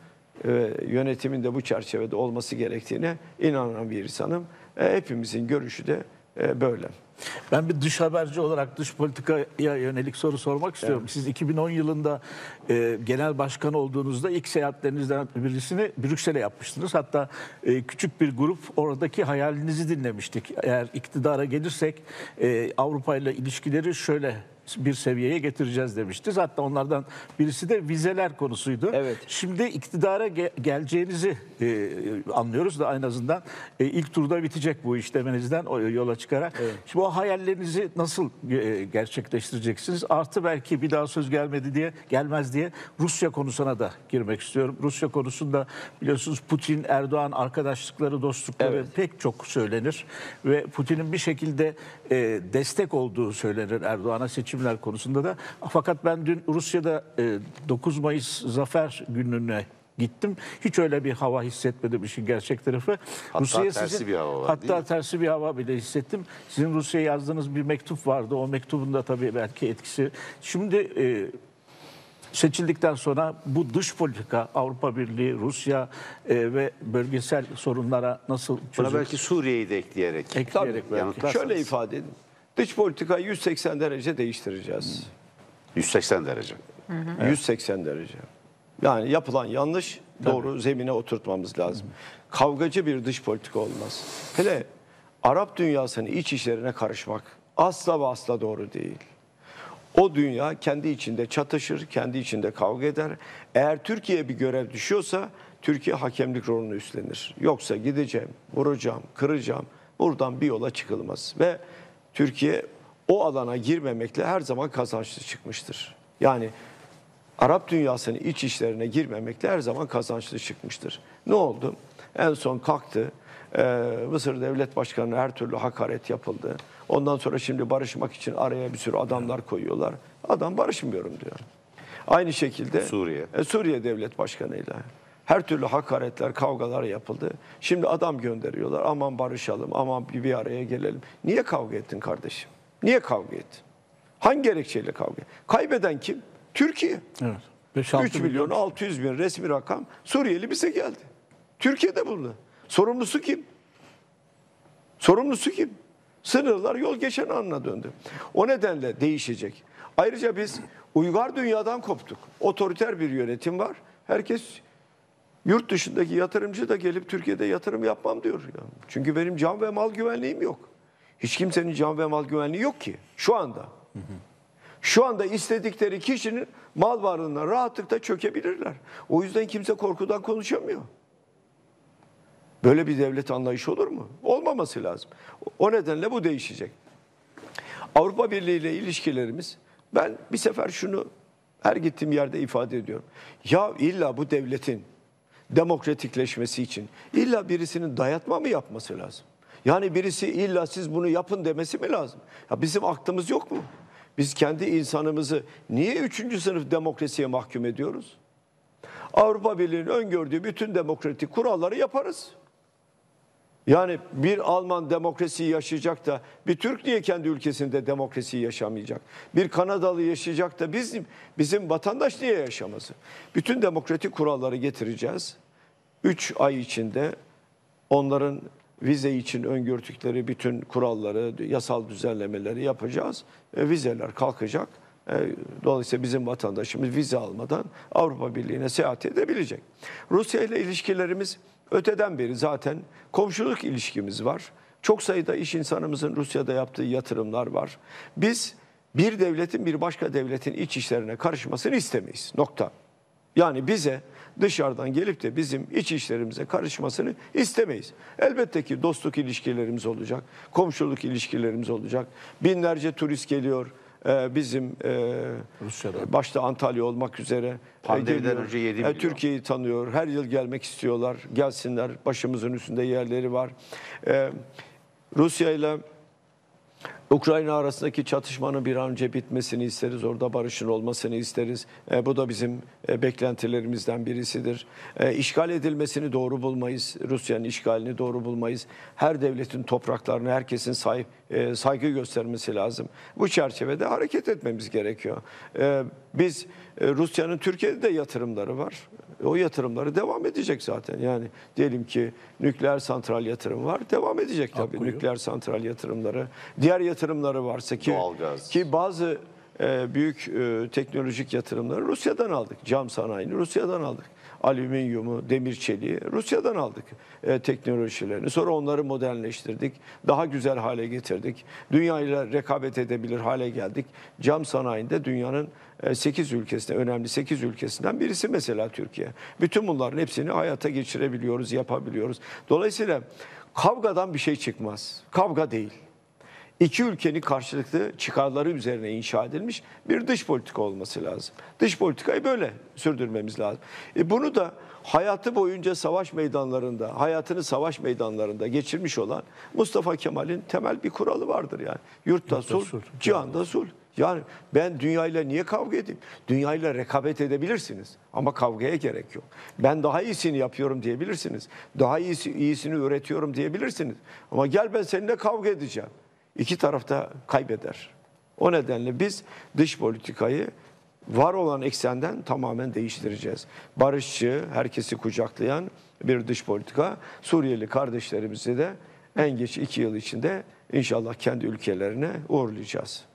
e, ee, yönetiminde bu çerçevede olması gerektiğine inanan bir insanım. Ee, hepimizin görüşü de e, böyle. Ben bir dış haberci olarak dış politikaya yönelik soru sormak istiyorum. Evet. Siz 2010 yılında e, genel başkan olduğunuzda ilk seyahatlerinizden birisini Brüksel'e yapmıştınız. Hatta e, küçük bir grup oradaki hayalinizi dinlemiştik. Eğer iktidara gelirsek e, Avrupa ile ilişkileri şöyle bir seviyeye getireceğiz demiştiniz. Hatta onlardan birisi de vizeler konusuydu. Evet. Şimdi iktidara ge geleceğinizi e, anlıyoruz da en azından e, ilk turda bitecek bu iş demenizden o, yola çıkarak. Evet. Şimdi o hayallerinizi nasıl e, gerçekleştireceksiniz? Artı belki bir daha söz gelmedi diye gelmez diye Rusya konusuna da girmek istiyorum. Rusya konusunda biliyorsunuz Putin, Erdoğan arkadaşlıkları, dostlukları evet. pek çok söylenir ve Putin'in bir şekilde e, destek olduğu söylenir Erdoğan'a seçim seçimler konusunda da. Fakat ben dün Rusya'da 9 e, Mayıs Zafer Günü'ne gittim. Hiç öyle bir hava hissetmedim işin gerçek tarafı. Hatta Rusya'ya tersi sizin, bir hava var Hatta tersi bir hava bile hissettim. Sizin Rusya'ya yazdığınız bir mektup vardı. O mektubun da tabii belki etkisi. Şimdi e, seçildikten sonra bu dış politika Avrupa Birliği, Rusya e, ve bölgesel sorunlara nasıl çözüm? Buna belki Suriye'yi de ekleyerek. Ekleyerek Tabii, belki. Şöyle ifade edin. Dış politikayı 180 derece değiştireceğiz. 180 hmm. derece. 180 derece. Yani yapılan yanlış doğru zemine oturtmamız lazım. Kavgacı bir dış politika olmaz. Hele Arap dünyasının iç işlerine karışmak asla ve asla doğru değil. O dünya kendi içinde çatışır, kendi içinde kavga eder. Eğer Türkiye'ye bir görev düşüyorsa Türkiye hakemlik rolünü üstlenir. Yoksa gideceğim, vuracağım, kıracağım. Buradan bir yola çıkılmaz. Ve Türkiye o alana girmemekle her zaman kazançlı çıkmıştır. Yani Arap dünyasının iç işlerine girmemekle her zaman kazançlı çıkmıştır. Ne oldu? En son kalktı. Ee, Mısır Devlet Başkanı'na her türlü hakaret yapıldı. Ondan sonra şimdi barışmak için araya bir sürü adamlar koyuyorlar. Adam barışmıyorum diyor. Aynı şekilde Suriye, e, Suriye Devlet Başkanı'yla. Her türlü hakaretler, kavgalar yapıldı. Şimdi adam gönderiyorlar. Aman barışalım, aman bir araya gelelim. Niye kavga ettin kardeşim? Niye kavga ettin? Hangi gerekçeyle kavga? Kaybeden kim? Türkiye. Evet. 5, 3 milyon 600 bin resmi rakam Suriyeli bize geldi. Türkiye'de bulundu. Sorumlusu kim? Sorumlusu kim? Sınırlar yol geçen anına döndü. O nedenle değişecek. Ayrıca biz uygar dünyadan koptuk. Otoriter bir yönetim var. Herkes Yurt dışındaki yatırımcı da gelip Türkiye'de yatırım yapmam diyor. Çünkü benim can ve mal güvenliğim yok. Hiç kimsenin can ve mal güvenliği yok ki şu anda. Şu anda istedikleri kişinin mal varlığına rahatlıkla çökebilirler. O yüzden kimse korkudan konuşamıyor. Böyle bir devlet anlayışı olur mu? Olmaması lazım. O nedenle bu değişecek. Avrupa Birliği ile ilişkilerimiz ben bir sefer şunu her gittiğim yerde ifade ediyorum. Ya illa bu devletin demokratikleşmesi için illa birisinin dayatma mı yapması lazım? Yani birisi illa siz bunu yapın demesi mi lazım? Ya bizim aklımız yok mu? Biz kendi insanımızı niye üçüncü sınıf demokrasiye mahkum ediyoruz? Avrupa Birliği'nin öngördüğü bütün demokratik kuralları yaparız. Yani bir Alman demokrasiyi yaşayacak da bir Türk niye kendi ülkesinde demokrasiyi yaşamayacak? Bir Kanadalı yaşayacak da bizim bizim vatandaş niye yaşaması? Bütün demokratik kuralları getireceğiz. Üç ay içinde onların vize için öngördükleri bütün kuralları, yasal düzenlemeleri yapacağız. E, vizeler kalkacak. E, dolayısıyla bizim vatandaşımız vize almadan Avrupa Birliği'ne seyahat edebilecek. Rusya ile ilişkilerimiz Öteden beri zaten komşuluk ilişkimiz var. Çok sayıda iş insanımızın Rusya'da yaptığı yatırımlar var. Biz bir devletin bir başka devletin iç işlerine karışmasını istemeyiz. Nokta. Yani bize dışarıdan gelip de bizim iç işlerimize karışmasını istemeyiz. Elbette ki dostluk ilişkilerimiz olacak, komşuluk ilişkilerimiz olacak. Binlerce turist geliyor, ee, bizim e, Rusya'da. başta Antalya olmak üzere e, Pandemiden geliyor. önce 7 e, milyon. Türkiye'yi tanıyor. Her yıl gelmek istiyorlar. Gelsinler. Başımızın üstünde yerleri var. E, Rusya ile Ukrayna arasındaki çatışmanın bir an önce bitmesini isteriz. Orada barışın olmasını isteriz. E, bu da bizim e, beklentilerimizden birisidir. E, işgal edilmesini doğru bulmayız. Rusya'nın işgalini doğru bulmayız. Her devletin topraklarını herkesin sahip, e, saygı göstermesi lazım. Bu çerçevede hareket etmemiz gerekiyor. E, biz e, Rusya'nın Türkiye'de de yatırımları var. E, o yatırımları devam edecek zaten. Yani diyelim ki nükleer santral yatırım var. Devam edecek tabii Akkuyu. nükleer santral yatırımları. Diğer yatırımları varsa ki Doğalgaz. ki bazı e, büyük e, teknolojik yatırımları Rusya'dan aldık. Cam sanayini Rusya'dan aldık. Alüminyumu, demir çeliği Rusya'dan aldık e, teknolojilerini. Sonra onları modernleştirdik. Daha güzel hale getirdik. Dünyayla rekabet edebilir hale geldik. Cam sanayinde dünyanın 8 e, ülkesinde önemli 8 ülkesinden birisi mesela Türkiye. Bütün bunların hepsini hayata geçirebiliyoruz, yapabiliyoruz. Dolayısıyla kavgadan bir şey çıkmaz. Kavga değil iki ülkenin karşılıklı çıkarları üzerine inşa edilmiş bir dış politika olması lazım. Dış politikayı böyle sürdürmemiz lazım. E bunu da hayatı boyunca savaş meydanlarında, hayatını savaş meydanlarında geçirmiş olan Mustafa Kemal'in temel bir kuralı vardır yani. Yurtta, sul, sul, cihanda sul. Yani ben dünyayla niye kavga edeyim? Dünyayla rekabet edebilirsiniz ama kavgaya gerek yok. Ben daha iyisini yapıyorum diyebilirsiniz. Daha iyisi, iyisini üretiyorum diyebilirsiniz. Ama gel ben seninle kavga edeceğim. İki taraf da kaybeder. O nedenle biz dış politikayı var olan eksenden tamamen değiştireceğiz. Barışçı, herkesi kucaklayan bir dış politika. Suriyeli kardeşlerimizi de en geç iki yıl içinde inşallah kendi ülkelerine uğurlayacağız.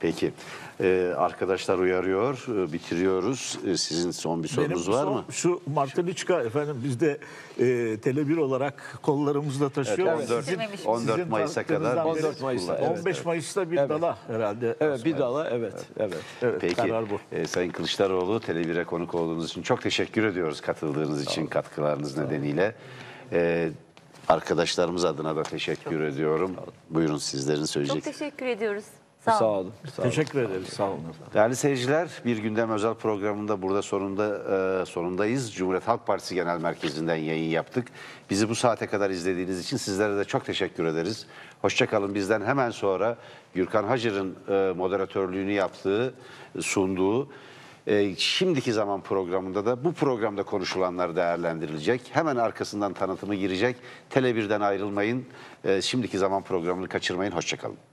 Peki. Ee, arkadaşlar uyarıyor. E, bitiriyoruz. Ee, sizin son bir sorunuz Benim var mı? Şu Marteliçka efendim biz de e, Tele 1 olarak kollarımızda taşıyoruz. Evet, 14, sizin, 14 Mayıs'a kadar. 14 Mayıs'ta. 15 evet. Mayıs'ta bir evet. dala herhalde. Evet bir dala evet. evet. evet Peki karar bu. E, Sayın Kılıçdaroğlu Tele 1'e konuk olduğunuz için çok teşekkür ediyoruz katıldığınız için katkılarınız nedeniyle. Evet. Arkadaşlarımız adına da teşekkür çok ediyorum. Buyurun sizlerin söyleyecek. Çok teşekkür ediyoruz. Sağ Sağ olun. olun. Teşekkür ederiz. Sağ olun. Değerli seyirciler, bir gündem özel programında burada sonunda e, sonundayız. Cumhuriyet Halk Partisi Genel Merkezi'nden yayın yaptık. Bizi bu saate kadar izlediğiniz için sizlere de çok teşekkür ederiz. Hoşçakalın. Bizden hemen sonra Gürkan Hacır'ın e, moderatörlüğünü yaptığı, sunduğu e, şimdiki zaman programında da bu programda konuşulanlar değerlendirilecek. Hemen arkasından tanıtımı girecek. Tele1'den ayrılmayın. E, şimdiki zaman programını kaçırmayın. Hoşçakalın.